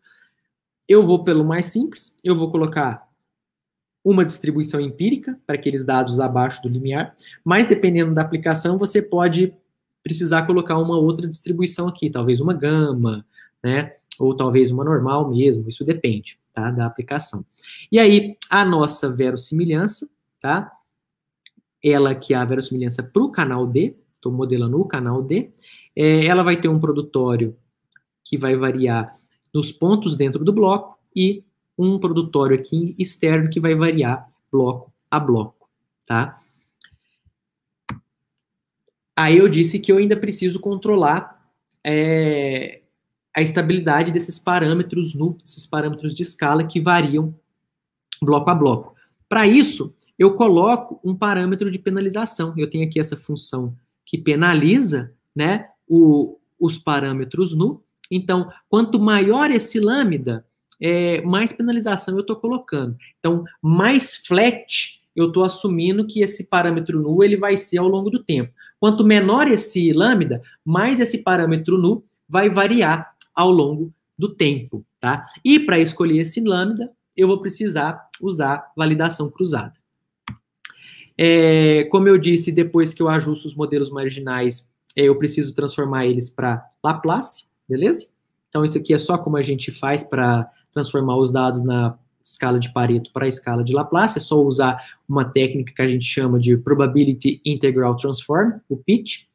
Eu vou pelo mais simples, eu vou colocar uma distribuição empírica para aqueles dados abaixo do limiar, mas dependendo da aplicação, você pode precisar colocar uma outra distribuição aqui, talvez uma gama, né? Ou talvez uma normal mesmo, isso depende, tá? Da aplicação. E aí, a nossa verossimilhança, tá? Ela que é a verossimilhança para o canal D, estou modelando o canal D, é, ela vai ter um produtório que vai variar nos pontos dentro do bloco e um produtório aqui externo que vai variar bloco a bloco, tá? Aí eu disse que eu ainda preciso controlar é, a estabilidade desses parâmetros nu, esses parâmetros de escala que variam bloco a bloco. Para isso, eu coloco um parâmetro de penalização. Eu tenho aqui essa função que penaliza né, o, os parâmetros nu. Então, quanto maior esse lambda, é, mais penalização eu estou colocando. Então, mais flat eu estou assumindo que esse parâmetro nu ele vai ser ao longo do tempo. Quanto menor esse lambda, mais esse parâmetro nu vai variar ao longo do tempo, tá? E para escolher esse lambda, eu vou precisar usar validação cruzada. É, como eu disse, depois que eu ajusto os modelos marginais, é, eu preciso transformar eles para Laplace, beleza? Então, isso aqui é só como a gente faz para transformar os dados na escala de Pareto para a escala de Laplace, é só usar uma técnica que a gente chama de Probability Integral Transform, o PIT.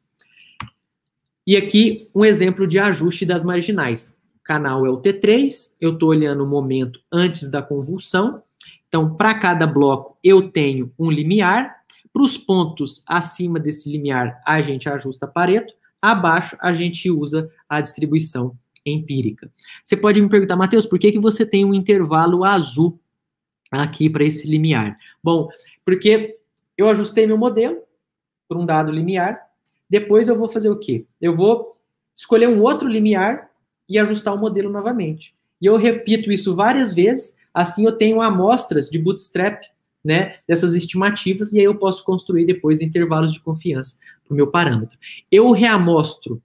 E aqui um exemplo de ajuste das marginais. O canal é o T3, eu estou olhando o momento antes da convulsão. Então, para cada bloco, eu tenho um limiar. Para os pontos acima desse limiar, a gente ajusta Pareto. Abaixo, a gente usa a distribuição empírica. Você pode me perguntar, Matheus, por que, que você tem um intervalo azul aqui para esse limiar? Bom, porque eu ajustei meu modelo para um dado limiar, depois eu vou fazer o quê? Eu vou escolher um outro limiar e ajustar o modelo novamente. E eu repito isso várias vezes, assim eu tenho amostras de bootstrap né, dessas estimativas, e aí eu posso construir depois intervalos de confiança para o meu parâmetro. Eu reamostro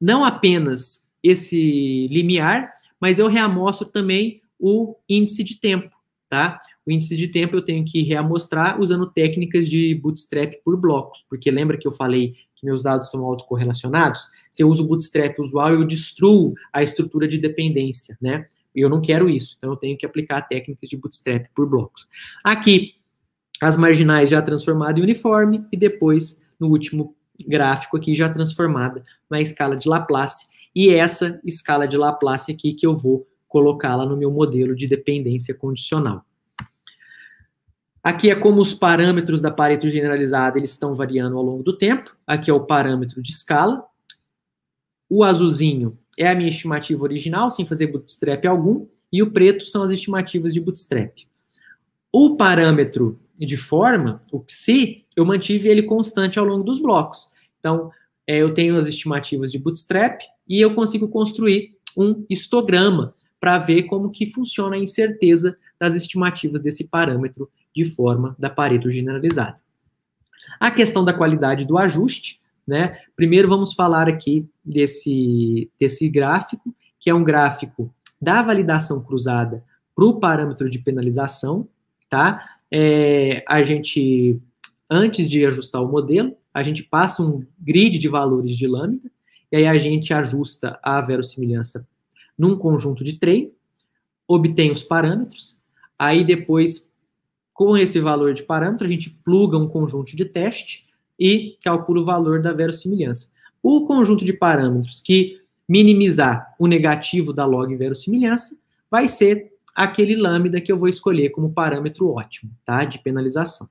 não apenas esse limiar, mas eu reamostro também o índice de tempo, tá? O índice de tempo eu tenho que reamostrar usando técnicas de bootstrap por blocos, porque lembra que eu falei que meus dados são autocorrelacionados? Se eu uso bootstrap usual, eu destruo a estrutura de dependência, né? E eu não quero isso, então eu tenho que aplicar técnicas de bootstrap por blocos. Aqui, as marginais já transformadas em uniforme e depois, no último gráfico aqui, já transformada na escala de Laplace, e essa escala de Laplace aqui que eu vou colocá-la no meu modelo de dependência condicional. Aqui é como os parâmetros da Pareto generalizada eles estão variando ao longo do tempo. Aqui é o parâmetro de escala. O azulzinho é a minha estimativa original, sem fazer bootstrap algum, e o preto são as estimativas de bootstrap. O parâmetro de forma, o psi, eu mantive ele constante ao longo dos blocos. Então, é, eu tenho as estimativas de bootstrap, e eu consigo construir um histograma para ver como que funciona a incerteza das estimativas desse parâmetro de forma da Pareto generalizada. A questão da qualidade do ajuste, né? Primeiro vamos falar aqui desse, desse gráfico, que é um gráfico da validação cruzada para o parâmetro de penalização, tá? É, a gente, antes de ajustar o modelo, a gente passa um grid de valores de lambda, e aí a gente ajusta a verossimilhança num conjunto de treino, obtém os parâmetros, aí depois, com esse valor de parâmetro, a gente pluga um conjunto de teste e calcula o valor da verossimilhança. O conjunto de parâmetros que minimizar o negativo da log verossimilhança vai ser aquele lambda que eu vou escolher como parâmetro ótimo, tá? De penalização.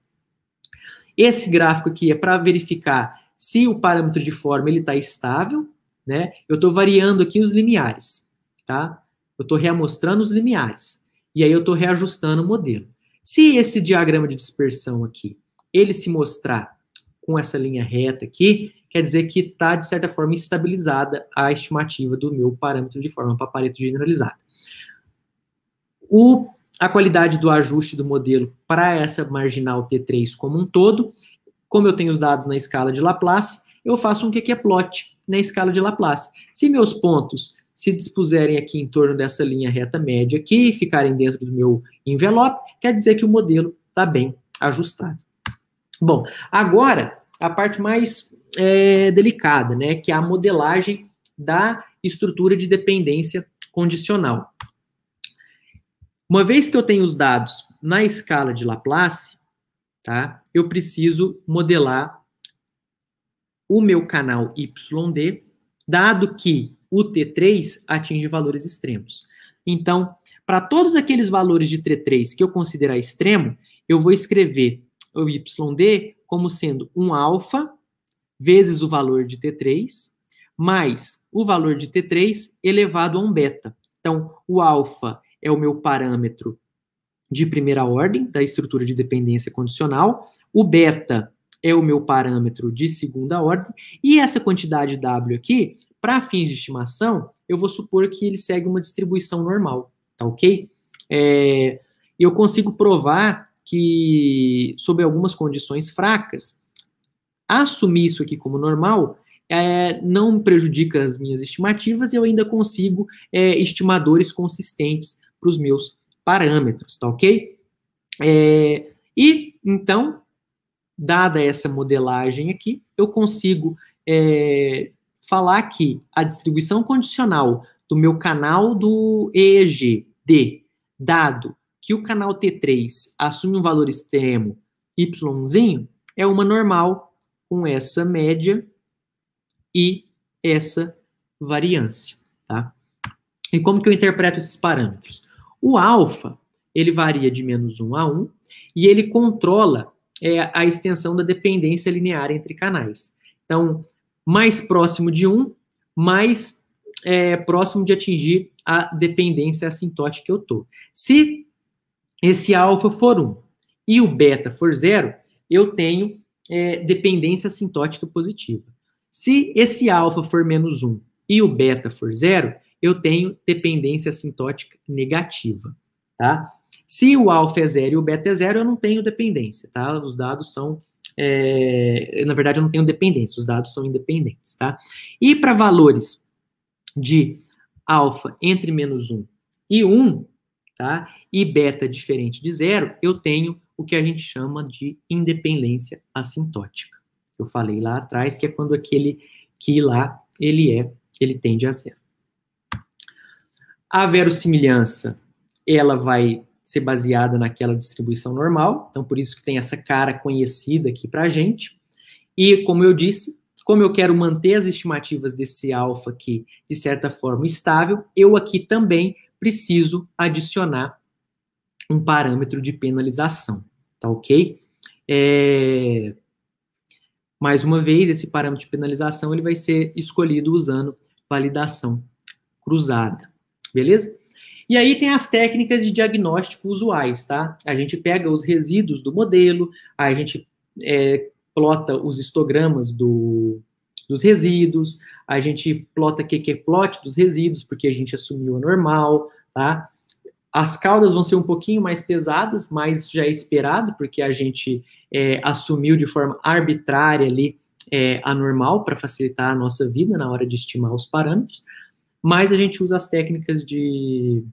Esse gráfico aqui é para verificar se o parâmetro de forma ele está estável, né? Eu estou variando aqui os limiares, tá? Eu estou reamostrando os limiares. E aí eu estou reajustando o modelo. Se esse diagrama de dispersão aqui, ele se mostrar com essa linha reta aqui, quer dizer que está, de certa forma, estabilizada a estimativa do meu parâmetro de forma para Pareto generalizada. O, a qualidade do ajuste do modelo para essa marginal T3 como um todo como eu tenho os dados na escala de Laplace, eu faço um que é plot na escala de Laplace. Se meus pontos se dispuserem aqui em torno dessa linha reta média aqui, ficarem dentro do meu envelope, quer dizer que o modelo está bem ajustado. Bom, agora a parte mais é, delicada, né, que é a modelagem da estrutura de dependência condicional. Uma vez que eu tenho os dados na escala de Laplace, tá? Eu preciso modelar o meu canal YD, dado que o T3 atinge valores extremos. Então, para todos aqueles valores de T3 que eu considerar extremo, eu vou escrever o YD como sendo um alfa vezes o valor de T3 mais o valor de T3 elevado a um beta. Então, o alfa é o meu parâmetro de primeira ordem da estrutura de dependência condicional, o beta é o meu parâmetro de segunda ordem, e essa quantidade W aqui, para fins de estimação, eu vou supor que ele segue uma distribuição normal, tá ok? É, eu consigo provar que, sob algumas condições fracas, assumir isso aqui como normal é, não prejudica as minhas estimativas e eu ainda consigo é, estimadores consistentes para os meus parâmetros, tá ok? É, e então, dada essa modelagem aqui, eu consigo é, falar que a distribuição condicional do meu canal do EEG D, dado que o canal T3 assume um valor extremo yzinho é uma normal com essa média e essa variância, tá? E como que eu interpreto esses parâmetros? O alfa, ele varia de menos 1 a 1 e ele controla é, a extensão da dependência linear entre canais. Então, mais próximo de 1, mais é, próximo de atingir a dependência assintótica que eu estou. Se esse alfa for 1 e o beta for 0, eu tenho é, dependência assintótica positiva. Se esse alfa for menos 1 e o beta for 0, eu tenho dependência assintótica negativa, tá? Se o alfa é zero e o beta é zero, eu não tenho dependência, tá? Os dados são, é... na verdade, eu não tenho dependência, os dados são independentes, tá? E para valores de alfa entre menos 1 e 1, tá? E beta diferente de zero, eu tenho o que a gente chama de independência assintótica. Eu falei lá atrás que é quando aquele que lá ele é, ele tende a zero. A verossimilhança, ela vai ser baseada naquela distribuição normal, então por isso que tem essa cara conhecida aqui para a gente. E, como eu disse, como eu quero manter as estimativas desse alfa aqui, de certa forma, estável, eu aqui também preciso adicionar um parâmetro de penalização, tá ok? É... Mais uma vez, esse parâmetro de penalização ele vai ser escolhido usando validação cruzada beleza? E aí tem as técnicas de diagnóstico usuais, tá? A gente pega os resíduos do modelo, a gente é, plota os histogramas do, dos resíduos, a gente plota QQ é plot dos resíduos, porque a gente assumiu a normal, tá? As caudas vão ser um pouquinho mais pesadas, mas já é esperado, porque a gente é, assumiu de forma arbitrária ali é, a normal para facilitar a nossa vida na hora de estimar os parâmetros mas a gente usa as técnicas de,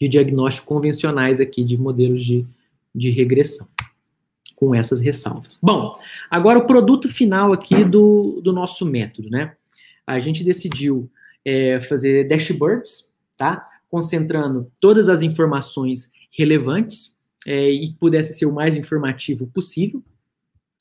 de diagnóstico convencionais aqui, de modelos de, de regressão, com essas ressalvas. Bom, agora o produto final aqui do, do nosso método, né? A gente decidiu é, fazer dashboards, tá? Concentrando todas as informações relevantes é, e que pudesse ser o mais informativo possível.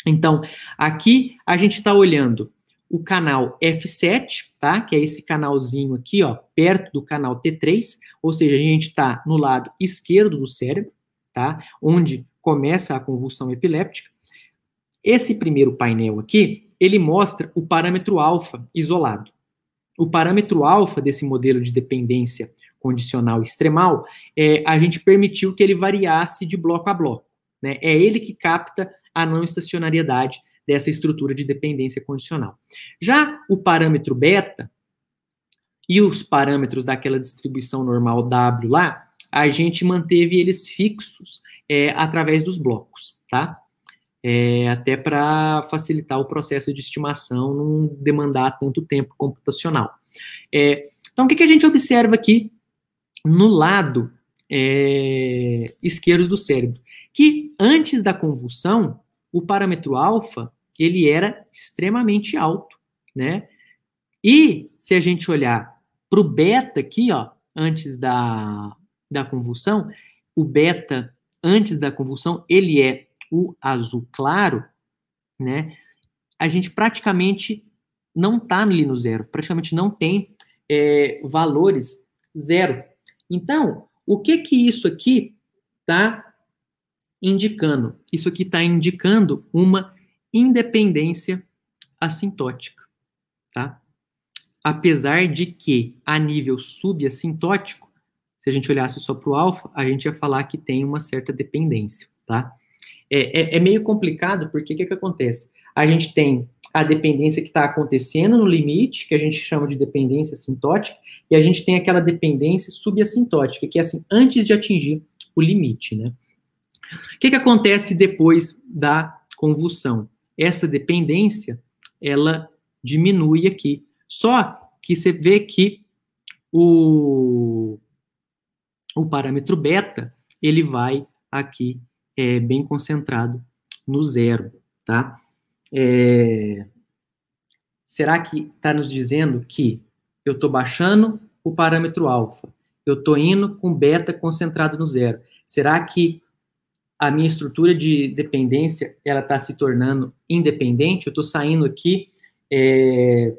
Então, aqui a gente está olhando o canal F7, tá? Que é esse canalzinho aqui, ó, perto do canal T3, ou seja, a gente está no lado esquerdo do cérebro, tá? Onde começa a convulsão epiléptica. Esse primeiro painel aqui, ele mostra o parâmetro alfa isolado. O parâmetro alfa desse modelo de dependência condicional extremal, é, a gente permitiu que ele variasse de bloco a bloco. Né? É ele que capta a não estacionariedade dessa estrutura de dependência condicional. Já o parâmetro beta e os parâmetros daquela distribuição normal W lá, a gente manteve eles fixos é, através dos blocos, tá? É, até para facilitar o processo de estimação, não demandar tanto tempo computacional. É, então, o que, que, a gente observa aqui no lado é, esquerdo do cérebro? Que antes da convulsão, o parâmetro alfa ele era extremamente alto, né? E se a gente olhar para o beta aqui, ó, antes da, da convulsão, o beta antes da convulsão, ele é o azul claro, né? A gente praticamente não está ali no zero, praticamente não tem é, valores zero. Então, o que que isso aqui está indicando? Isso aqui está indicando uma independência assintótica, tá? Apesar de que a nível subassintótico, se a gente olhasse só para o alfa, a gente ia falar que tem uma certa dependência, tá? É, é, é meio complicado porque o que, que acontece? A gente tem a dependência que está acontecendo no limite, que a gente chama de dependência assintótica, e a gente tem aquela dependência subassintótica, que é assim, antes de atingir o limite, né? O que, que acontece depois da convulsão? essa dependência ela diminui aqui. Só que você vê que o, o parâmetro beta ele vai aqui é, bem concentrado no zero, tá? É, será que está nos dizendo que eu estou baixando o parâmetro alfa, eu estou indo com beta concentrado no zero? Será que a minha estrutura de dependência ela está se tornando independente, eu estou saindo aqui é,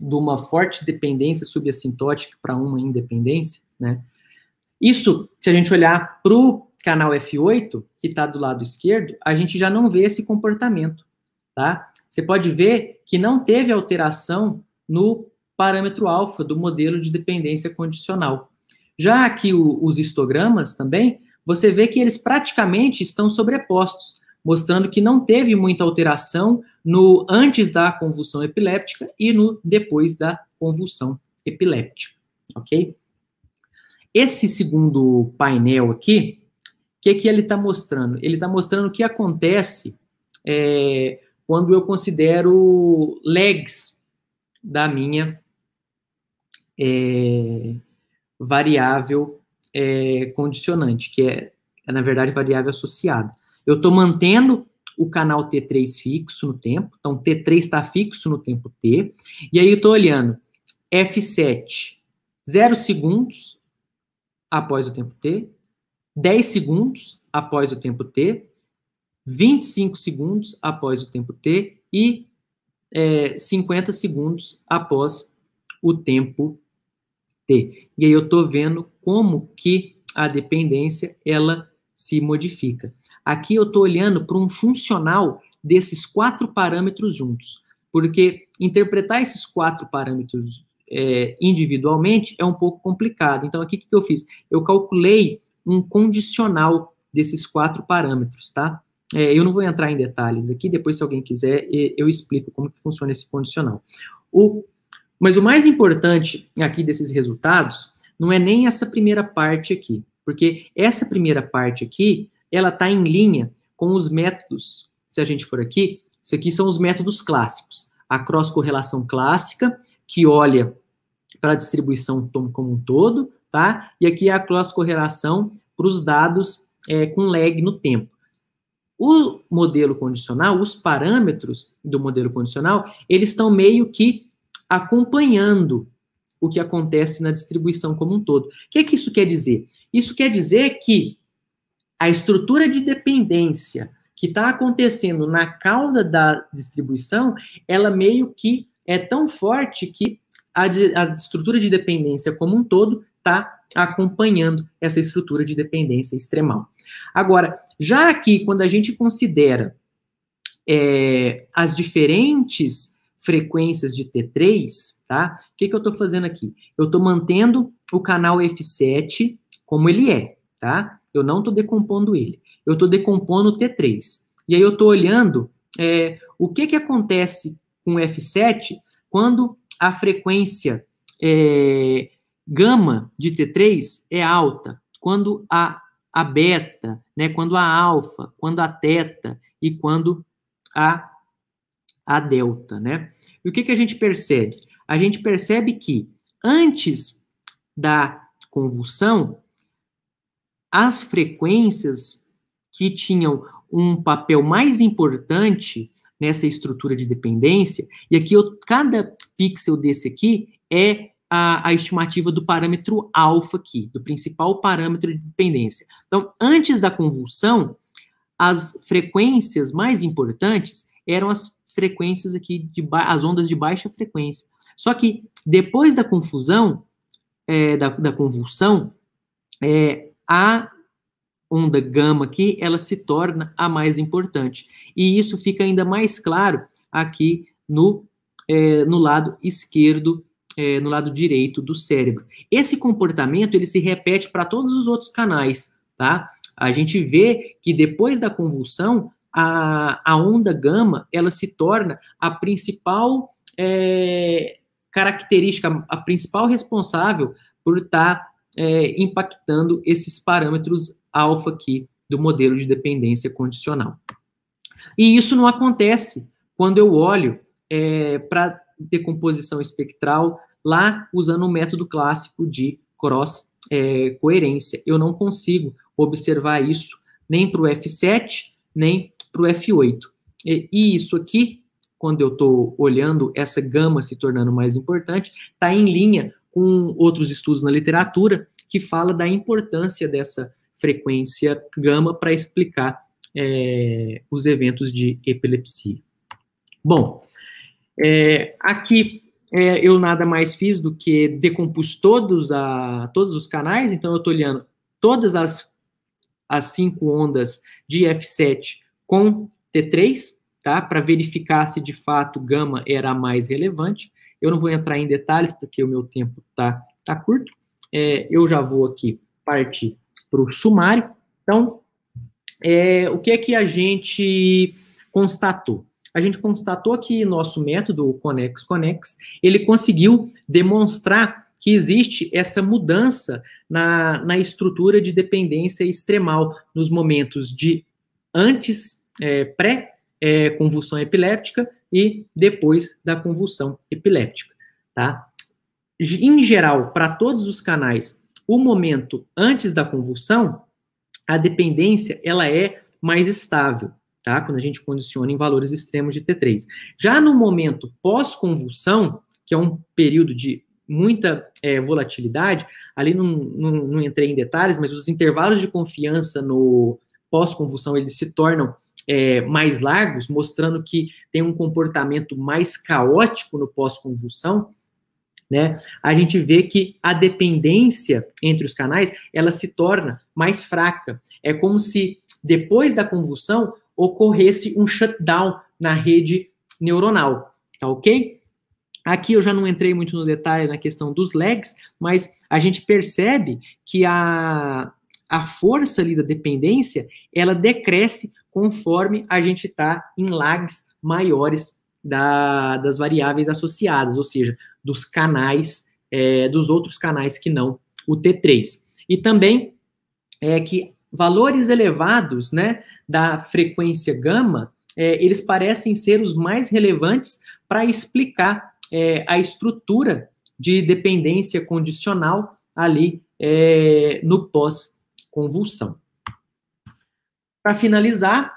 de uma forte dependência subassintótica para uma independência, né? Isso, se a gente olhar para o canal F8, que está do lado esquerdo, a gente já não vê esse comportamento, tá? Você pode ver que não teve alteração no parâmetro alfa do modelo de dependência condicional. Já aqui o, os histogramas também, você vê que eles praticamente estão sobrepostos, mostrando que não teve muita alteração no antes da convulsão epiléptica e no depois da convulsão epiléptica, ok? Esse segundo painel aqui, o que, que ele está mostrando? Ele está mostrando o que acontece é, quando eu considero legs da minha é, variável é, condicionante, que é, é, na verdade, variável associada. Eu estou mantendo o canal T3 fixo no tempo, então T3 está fixo no tempo T, e aí eu estou olhando F7, 0 segundos após o tempo T, 10 segundos após o tempo T, 25 segundos após o tempo T e é, 50 segundos após o tempo ter. E aí eu estou vendo como que a dependência ela se modifica. Aqui eu estou olhando para um funcional desses quatro parâmetros juntos, porque interpretar esses quatro parâmetros é, individualmente é um pouco complicado. Então aqui o que, eu fiz? Eu calculei um condicional desses quatro parâmetros, tá? É, eu não vou entrar em detalhes aqui, depois se alguém quiser eu explico como que funciona esse condicional. O mas o mais importante aqui desses resultados não é nem essa primeira parte aqui, porque essa primeira parte aqui, ela está em linha com os métodos. Se a gente for aqui, isso aqui são os métodos clássicos. A cross-correlação clássica, que olha para a distribuição como um todo, tá? E aqui é a cross-correlação para os dados é, com lag no tempo. O modelo condicional, os parâmetros do modelo condicional, eles estão meio que acompanhando o que acontece na distribuição como um todo. O que é que isso quer dizer? Isso quer dizer que a estrutura de dependência que está acontecendo na cauda da distribuição, ela meio que é tão forte que a, de, a estrutura de dependência como um todo está acompanhando essa estrutura de dependência extremal. Agora, já aqui, quando a gente considera é, as diferentes frequências de T3, tá? O que, que eu estou fazendo aqui? Eu estou mantendo o canal F7 como ele é, tá? Eu não estou decompondo ele. Eu estou decompondo o T3. E aí eu estou olhando é, o que, que acontece com o F7 quando a frequência é, gama de T3 é alta, quando a, a beta, né, quando a alfa, quando a teta e quando a a delta, né? E o que, que a gente percebe? A gente percebe que antes da convulsão, as frequências que tinham um papel mais importante nessa estrutura de dependência, e aqui eu, cada pixel desse aqui é a, a estimativa do parâmetro alfa aqui, do principal parâmetro de dependência. Então, antes da convulsão, as frequências mais importantes eram as frequências aqui, de as ondas de baixa frequência. Só que depois da confusão, é, da, da, convulsão, é, a onda gama aqui, ela se torna a mais importante. E isso fica ainda mais claro aqui no, é, no lado esquerdo, é, no lado direito do cérebro. Esse comportamento, ele se repete para todos os outros canais, tá? A gente vê que depois da convulsão, a, a onda gama ela se torna a principal é, característica, a principal responsável por estar tá, é, impactando esses parâmetros alfa aqui do modelo de dependência condicional. E isso não acontece quando eu olho é, para decomposição espectral lá usando o método clássico de cross é, coerência. Eu não consigo observar isso nem para o F7, nem para o F8. E, e isso aqui, quando eu estou olhando essa gama se tornando mais importante, está em linha com outros estudos na literatura que fala da importância dessa frequência gama para explicar é, os eventos de epilepsia. Bom, é, aqui é, eu nada mais fiz do que decompus todos, a, todos os canais, então eu estou olhando todas as, as cinco ondas de F7 com T3, tá? Para verificar se de fato gama era a mais relevante. Eu não vou entrar em detalhes porque o meu tempo tá, tá curto. É, eu já vou aqui partir para o sumário. Então, é, o que é que a gente constatou? A gente constatou que nosso método, o Conex Conex, ele conseguiu demonstrar que existe essa mudança na, na estrutura de dependência extremal nos momentos de antes, é, pré-convulsão é, epiléptica e depois da convulsão epiléptica, tá? Em geral, para todos os canais, o momento antes da convulsão, a dependência, ela é mais estável, tá? Quando a gente condiciona em valores extremos de T3. Já no momento pós-convulsão, que é um período de muita é, volatilidade, ali não, não, não entrei em detalhes, mas os intervalos de confiança no, pós-convulsão eles se tornam é, mais largos, mostrando que tem um comportamento mais caótico no pós-convulsão, né? A gente vê que a dependência entre os canais ela se torna mais fraca. É como se depois da convulsão ocorresse um shutdown na rede neuronal, tá ok? Aqui eu já não entrei muito no detalhe na questão dos lags, mas a gente percebe que a, a força ali da dependência, ela decresce conforme a gente está em lags maiores da, das variáveis associadas, ou seja, dos canais, é, dos outros canais que não o T3. E também é que valores elevados né, da frequência gama, é, eles parecem ser os mais relevantes para explicar é, a estrutura de dependência condicional ali é, no pós convulsão. Para finalizar,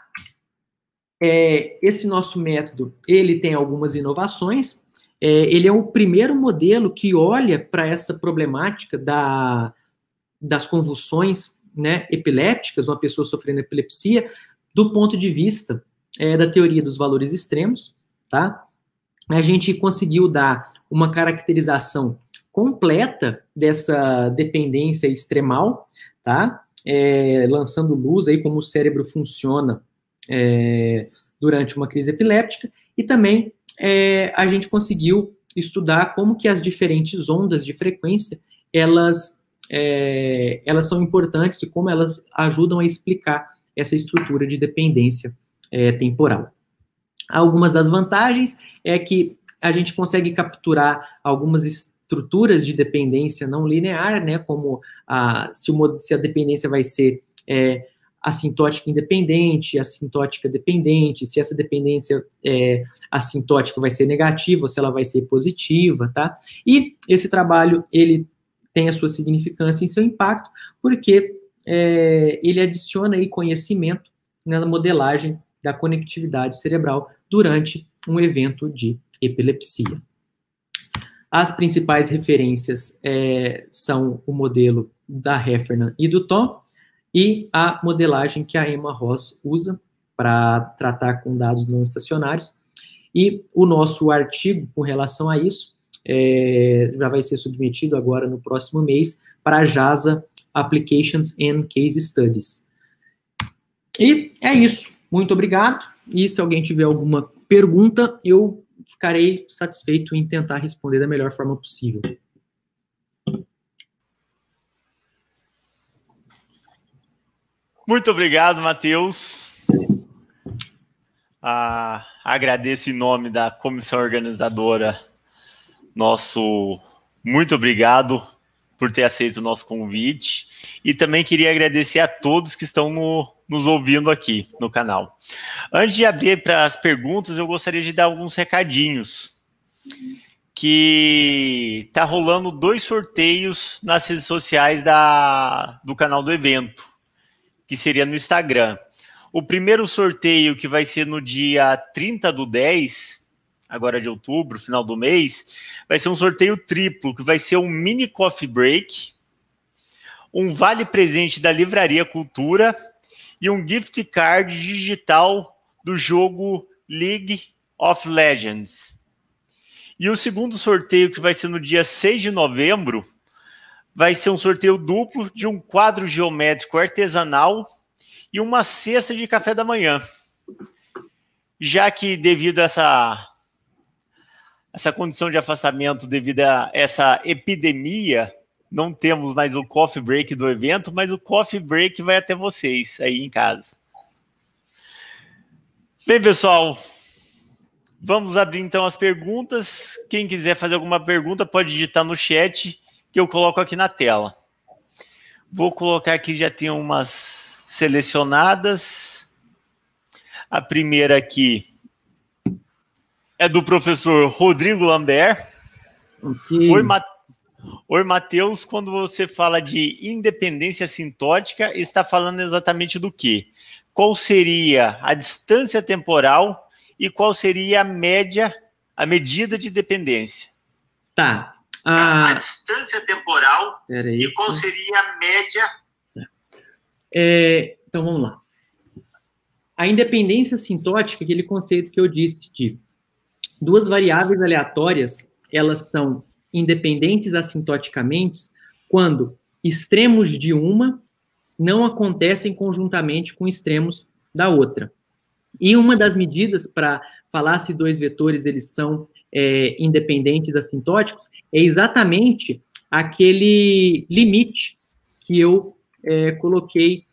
é, esse nosso método ele tem algumas inovações. É, ele é o primeiro modelo que olha para essa problemática da, das convulsões né, epilépticas, uma pessoa sofrendo epilepsia, do ponto de vista é, da teoria dos valores extremos. Tá? A gente conseguiu dar uma caracterização completa dessa dependência extremal, tá? é, lançando luz aí como o cérebro funciona é, durante uma crise epiléptica e também é, a gente conseguiu estudar como que as diferentes ondas de frequência elas é, elas são importantes e como elas ajudam a explicar essa estrutura de dependência é, temporal. Algumas das vantagens é que a gente consegue capturar algumas estruturas de dependência não linear, né, como a, se, uma, se a dependência vai ser é, assintótica independente, assintótica dependente, se essa dependência é, assintótica vai ser negativa ou se ela vai ser positiva, tá? E esse trabalho, ele tem a sua significância e seu impacto, porque é, ele adiciona aí conhecimento na modelagem da conectividade cerebral durante um evento de epilepsia. As principais referências é, são o modelo da Heffernan e do Tom e a modelagem que a Emma Ross usa para tratar com dados não estacionários. E o nosso artigo com relação a isso é, já vai ser submetido agora no próximo mês para a JASA Applications and Case Studies. E é isso. Muito obrigado. E se alguém tiver alguma pergunta, eu ficarei satisfeito em tentar responder da melhor forma possível. Muito obrigado, Matheus. Ah, agradeço em nome da comissão organizadora nosso muito obrigado por ter aceito o nosso convite. E também queria agradecer a todos que estão no, nos ouvindo aqui no canal. Antes de abrir para as perguntas, eu gostaria de dar alguns recadinhos. Que tá rolando dois sorteios nas redes sociais da, do canal do evento, que seria no Instagram. O primeiro sorteio, que vai ser no dia 30 do 10, agora de outubro, final do mês, vai ser um sorteio triplo, que vai ser um mini coffee break, um vale presente da Livraria Cultura, e um gift card digital do jogo League of Legends. E o segundo sorteio, que vai ser no dia 6 de novembro, vai ser um sorteio duplo de um quadro geométrico artesanal e uma cesta de café da manhã. Já que, devido a essa, essa condição de afastamento, devido a essa epidemia, não temos mais o coffee break do evento, mas o coffee break vai até vocês aí em casa. Bem, pessoal, vamos abrir então as perguntas. Quem quiser fazer alguma pergunta, pode digitar no chat que eu coloco aqui na tela. Vou colocar aqui, já tem umas selecionadas. A primeira aqui é do professor Rodrigo Lambert. Okay. Oi, Matheus. Oi, Matheus, quando você fala de independência sintótica, está falando exatamente do que? Qual seria a distância temporal e qual seria a média, a medida de dependência? Tá. A, a ah. distância temporal aí. e qual seria a média. Tá. É, então vamos lá. A independência sintótica, é aquele conceito que eu disse de duas variáveis aleatórias, elas são independentes assintoticamente quando extremos de uma não acontecem conjuntamente com extremos da outra. E uma das medidas para falar se dois vetores eles são é, independentes assintóticos é exatamente aquele limite que eu é, coloquei.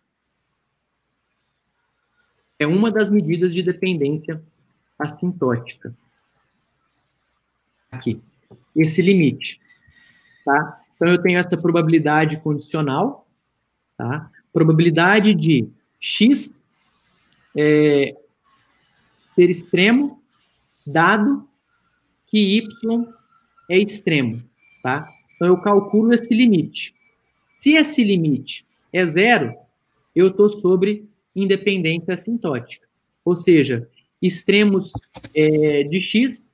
É uma das medidas de dependência assintótica. Aqui esse limite, tá? Então eu tenho essa probabilidade condicional, tá? Probabilidade de x é, ser extremo, dado que y é extremo, tá? Então eu calculo esse limite. Se esse limite é zero, eu estou sobre independência assintótica, ou seja, extremos é, de x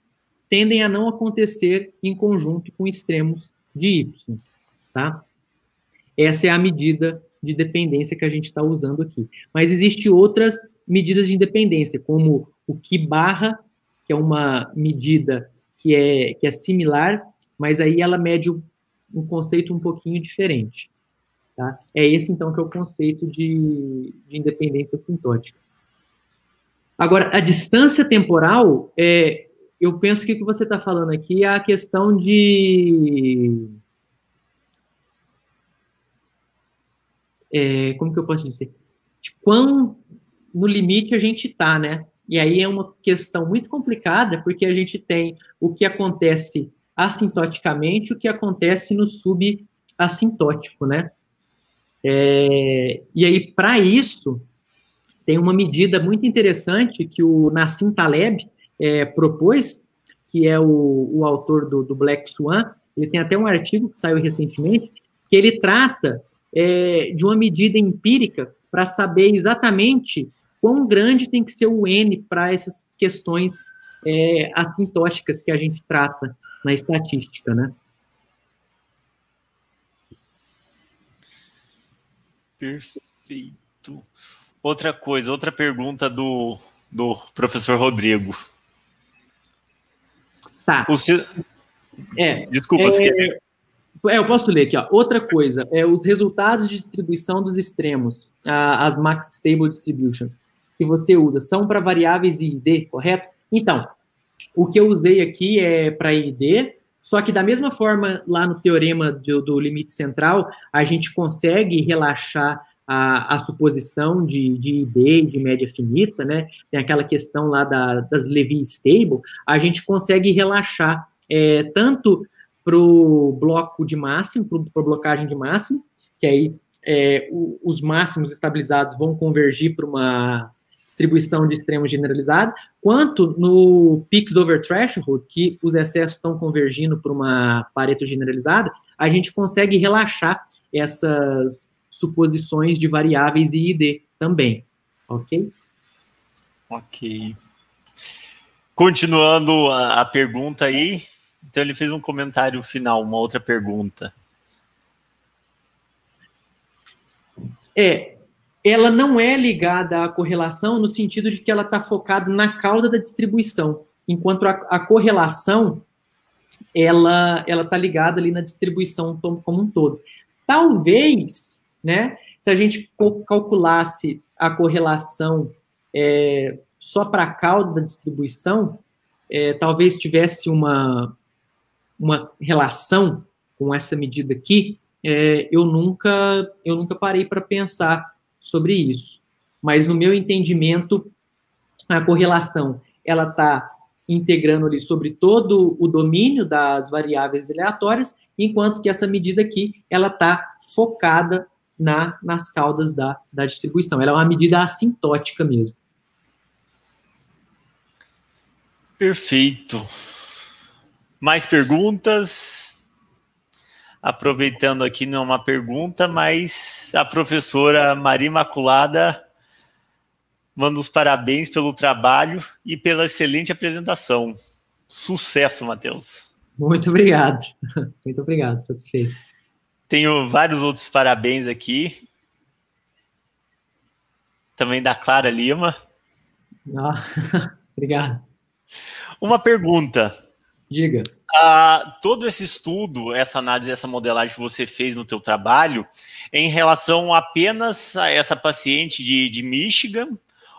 tendem a não acontecer em conjunto com extremos de Y. Tá? Essa é a medida de dependência que a gente está usando aqui. Mas existem outras medidas de independência, como o que barra, que é uma medida que é, que é similar, mas aí ela mede um, um conceito um pouquinho diferente. Tá? É esse, então, que é o conceito de, de independência sintótica. Agora, a distância temporal é, eu penso que o que você está falando aqui é a questão de. É, como que eu posso dizer? De quão no limite a gente está, né? E aí é uma questão muito complicada, porque a gente tem o que acontece assintoticamente, o que acontece no subassintótico, né? É, e aí, para isso, tem uma medida muito interessante que o Nassim Taleb, é, propôs, que é o, o autor do, do, Black Swan, ele tem até um artigo que saiu recentemente, que ele trata é, de uma medida empírica para saber exatamente quão grande tem que ser o N para essas questões é, assintóticas que a gente trata na estatística, né? Perfeito. Outra coisa, outra pergunta do, do professor Rodrigo. Tá. É, Desculpa, é, se quer... é, eu posso ler aqui. Ó. Outra coisa, é os resultados de distribuição dos extremos, a, as max stable distributions que você usa, são para variáveis ID, correto? Então, o que eu usei aqui é para ID, só que da mesma forma lá no teorema do, do limite central, a gente consegue relaxar a, a suposição de, de ID, de média finita, né? Tem aquela questão lá da, das Levy Stable, a gente consegue relaxar é, tanto para o bloco de máximo, para a blocagem de máximo, que aí é, o, os máximos estabilizados vão convergir para uma distribuição de extremos generalizada, quanto no peaks over threshold, que os excessos estão convergindo para uma pareto generalizada, a gente consegue relaxar essas suposições de variáveis e ID também, ok? Ok. Continuando a, a pergunta aí, então ele fez um comentário final, uma outra pergunta. É, ela não é ligada à correlação no sentido de que ela está focada na cauda da distribuição, enquanto a, a correlação ela ela está ligada ali na distribuição como um todo. Talvez né? Se a gente calculasse a correlação é, só para a cauda da distribuição, é, talvez tivesse uma, uma relação com essa medida aqui, é, eu nunca eu nunca parei para pensar sobre isso. Mas no meu entendimento, a correlação ela está integrando ali sobre todo o domínio das variáveis aleatórias, enquanto que essa medida aqui ela está focada na, nas caudas da, da distribuição. Ela é uma medida assintótica mesmo. Perfeito. Mais perguntas? Aproveitando aqui, não é uma pergunta, mas a professora Maria Imaculada manda os parabéns pelo trabalho e pela excelente apresentação. Sucesso, Matheus. Muito obrigado. Muito obrigado, satisfeito. Tenho vários outros parabéns aqui. Também da Clara Lima. Ah, obrigado. Uma pergunta. Diga. Ah, todo esse estudo, essa análise, essa modelagem que você fez no teu trabalho, em relação apenas a essa paciente de, de Michigan,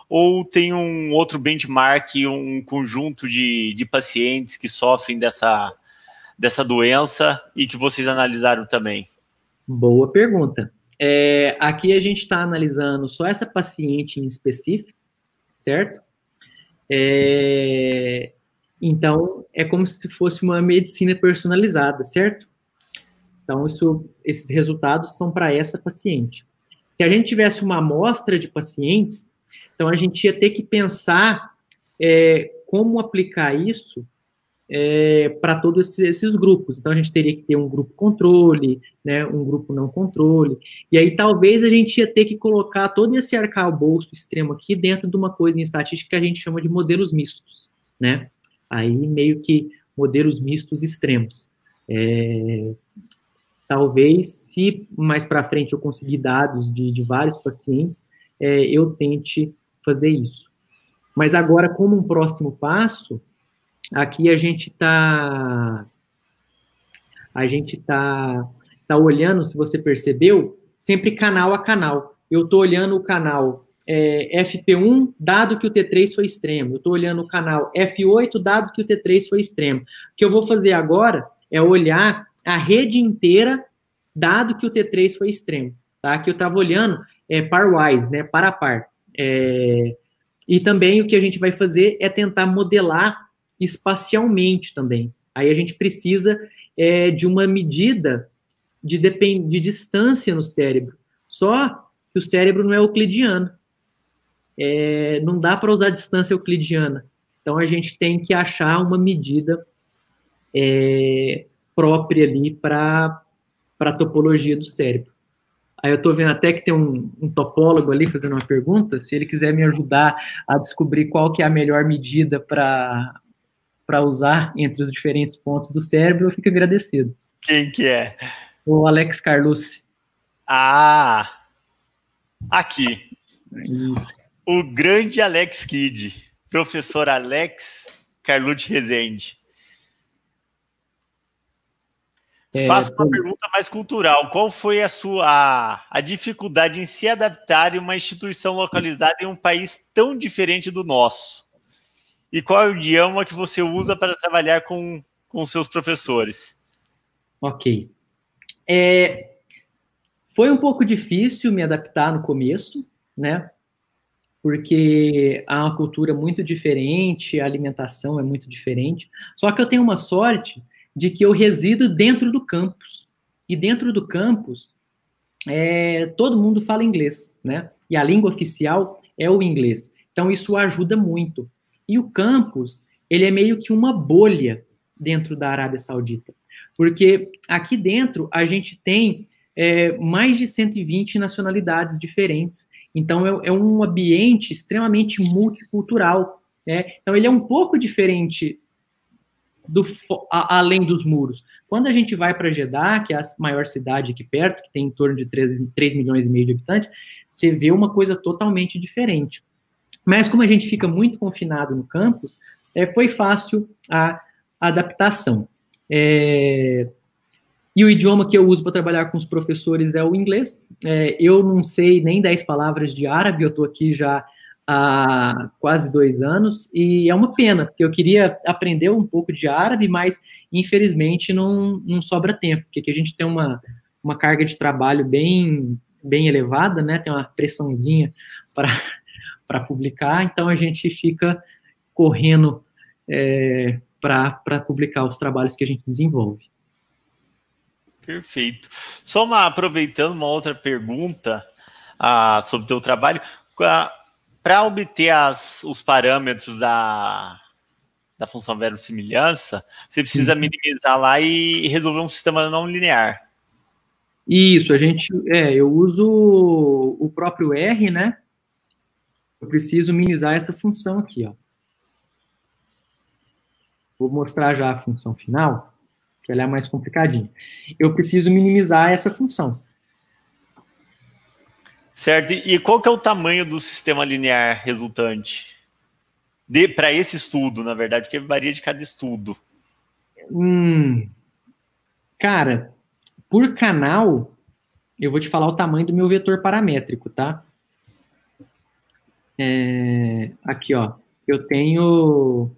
ou tem um outro benchmark, um conjunto de, de pacientes que sofrem dessa, dessa doença e que vocês analisaram também? Boa pergunta. É, aqui a gente está analisando só essa paciente em específico, certo? É, então, é como se fosse uma medicina personalizada, certo? Então, isso, esses resultados são para essa paciente. Se a gente tivesse uma amostra de pacientes, então a gente ia ter que pensar é, como aplicar isso é, para todos esses, esses, grupos. Então, a gente teria que ter um grupo controle, né, um grupo não controle, e aí talvez a gente ia ter que colocar todo esse arcabouço extremo aqui dentro de uma coisa em estatística que a gente chama de modelos mistos, né? Aí meio que modelos mistos extremos. É, talvez, se mais para frente eu conseguir dados de, de vários pacientes, é, eu tente fazer isso. Mas agora, como um próximo passo, aqui a gente está a gente tá, tá olhando, se você percebeu, sempre canal a canal. Eu estou olhando o canal é, FP1, dado que o T3 foi extremo. Eu estou olhando o canal F8, dado que o T3 foi extremo. O que eu vou fazer agora é olhar a rede inteira, dado que o T3 foi extremo. Tá? Que eu estava olhando é, parwise, né, para a par. É, e também o que a gente vai fazer é tentar modelar espacialmente também. Aí a gente precisa é, de uma medida de, de distância no cérebro. Só que o cérebro não é euclidiano. É, não dá para usar distância euclidiana. Então a gente tem que achar uma medida é, própria ali para a topologia do cérebro. Aí eu estou vendo até que tem um, um, topólogo ali fazendo uma pergunta, se ele quiser me ajudar a descobrir qual que é a melhor medida para para usar entre os diferentes pontos do cérebro, eu fico agradecido. Quem que é? O Alex Carlucci. Ah! Aqui. Isso. O grande Alex Kid, professor Alex Carlucci Rezende. É, Faço uma pergunta mais cultural. Qual foi a sua a, a dificuldade em se adaptar em uma instituição localizada em um país tão diferente do nosso? E qual é o idioma que você usa para trabalhar com, com seus professores? Ok. É, foi um pouco difícil me adaptar no começo, né? Porque há uma cultura muito diferente, a alimentação é muito diferente. Só que eu tenho uma sorte de que eu resido dentro do campus. E dentro do campus, é, todo mundo fala inglês, né? E a língua oficial é o inglês. Então, isso ajuda muito. E o campus, ele é meio que uma bolha dentro da Arábia Saudita, porque aqui dentro a gente tem é, mais de 120 nacionalidades diferentes. Então, é, é um ambiente extremamente multicultural. Né? Então, ele é um pouco diferente do, a, além dos muros. Quando a gente vai para Jeddah, que é a maior cidade aqui perto, que tem em torno de 3, 3 milhões e meio de habitantes, você vê uma coisa totalmente diferente. Mas como a gente fica muito confinado no campus, é, foi fácil a adaptação. É, e o idioma que eu uso para trabalhar com os professores é o inglês. É, eu não sei nem 10 palavras de árabe, eu estou aqui já há quase dois anos, e é uma pena, porque eu queria aprender um pouco de árabe, mas infelizmente não, não sobra tempo, porque aqui a gente tem uma, uma carga de trabalho bem, bem elevada, né? Tem uma pressãozinha para para publicar, então a gente fica correndo é, para publicar os trabalhos que a gente desenvolve. Perfeito. Só uma, aproveitando uma outra pergunta ah, sobre o teu trabalho, para obter as, os parâmetros da, da função verossimilhança, você precisa Sim. Uhum. minimizar lá e resolver um sistema não linear. Isso, a gente, é, eu uso o próprio R, né, eu preciso minimizar essa função aqui, ó. Vou mostrar já a função final, que ela é mais complicadinha. Eu preciso minimizar essa função. Certo. E qual que é o tamanho do sistema linear resultante? Para esse estudo, na verdade, porque varia de cada estudo. Hum, cara, por canal, eu vou te falar o tamanho do meu vetor paramétrico, tá? É, aqui, ó, eu tenho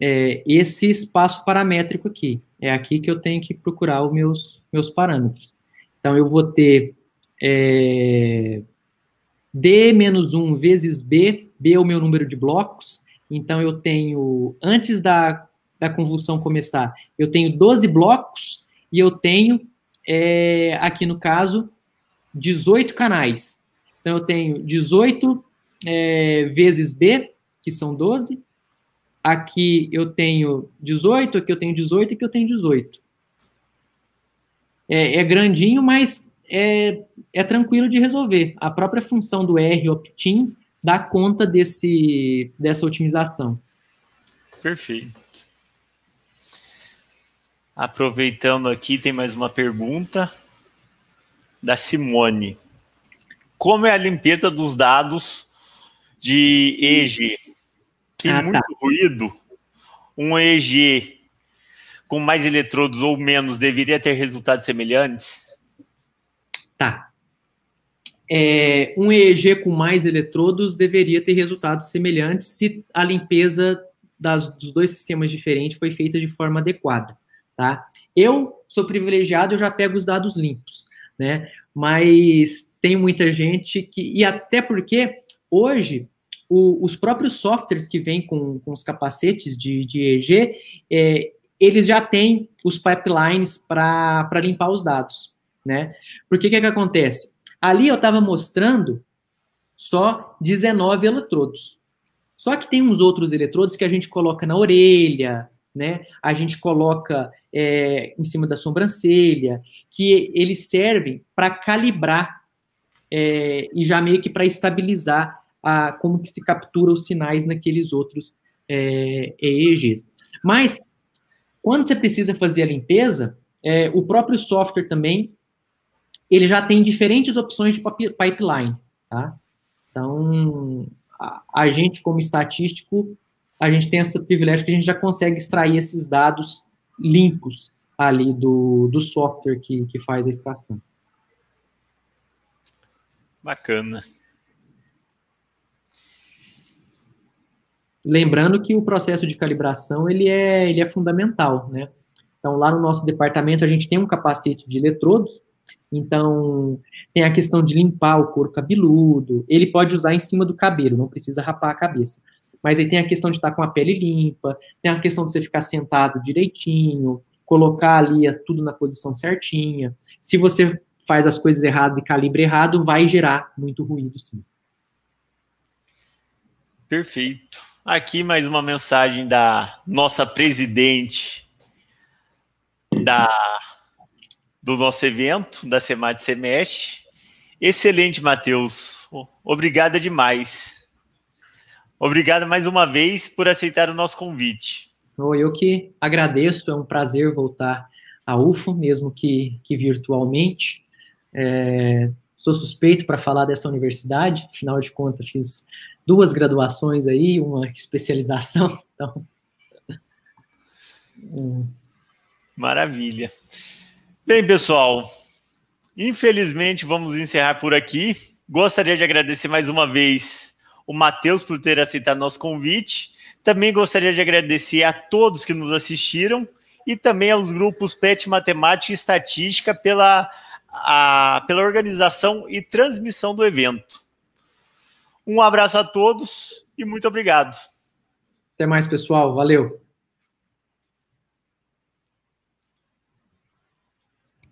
é, esse espaço paramétrico aqui. É aqui que eu tenho que procurar os meus, meus parâmetros. Então, eu vou ter é, D menos 1 vezes B, B é o meu número de blocos, então eu tenho, antes da, da convulsão começar, eu tenho 12 blocos e eu tenho, é, aqui no caso, 18 canais. Então, eu tenho 18 é, vezes B, que são 12. Aqui eu tenho 18, aqui eu tenho 18, aqui eu tenho 18. É, é grandinho, mas é, é tranquilo de resolver. A própria função do R optin dá conta desse, dessa otimização. Perfeito. Aproveitando aqui, tem mais uma pergunta da Simone como é a limpeza dos dados de EG. Tem ah, tá. muito tá. ruído. Um EG com mais eletrodos ou menos deveria ter resultados semelhantes? Tá. É, um EEG com mais eletrodos deveria ter resultados semelhantes se a limpeza das, dos dois sistemas diferentes foi feita de forma adequada, tá? Eu sou privilegiado, eu já pego os dados limpos né? Mas tem muita gente que. E até porque hoje o, os próprios softwares que vêm com, com os capacetes de, de EG, é, eles já têm os pipelines para limpar os dados. Né? Porque que, é que acontece? Ali eu estava mostrando só 19 eletrodos. Só que tem uns outros eletrodos que a gente coloca na orelha, né? A gente coloca é, em cima da sobrancelha, que eles servem para calibrar é, e já meio que para estabilizar a, como que se captura os sinais naqueles outros é, EEGs. Mas quando você precisa fazer a limpeza, é, o próprio software também ele já tem diferentes opções de pipeline, tá? Então a, a gente como estatístico a gente tem esse privilégio que a gente já consegue extrair esses dados limpos ali do, do software que, que faz a extração. Bacana. Lembrando que o processo de calibração ele é, ele é fundamental, né? Então, lá no nosso departamento, a gente tem um capacete de eletrodos, então, tem a questão de limpar o couro cabeludo. Ele pode usar em cima do cabelo, não precisa rapar a cabeça. Mas aí tem a questão de estar com a pele limpa, tem a questão de você ficar sentado direitinho, colocar ali tudo na posição certinha. Se você faz as coisas erradas e calibre errado, vai gerar muito ruído, sim. Perfeito. Aqui mais uma mensagem da nossa presidente da, do nosso evento, da Semate Semestre. Excelente, Matheus. Obrigada demais. Obrigado mais uma vez por aceitar o nosso convite. Então, eu que agradeço, é um prazer voltar à UFO, mesmo que, que virtualmente. É, sou suspeito para falar dessa universidade, afinal de contas, fiz duas graduações aí, uma especialização. Então... Maravilha. Bem, pessoal, infelizmente vamos encerrar por aqui. Gostaria de agradecer mais uma vez o Matheus por ter aceitado nosso convite. Também gostaria de agradecer a todos que nos assistiram e também aos grupos PET Matemática e Estatística pela, a, pela organização e transmissão do evento. Um abraço a todos e muito obrigado. Até mais, pessoal. Valeu.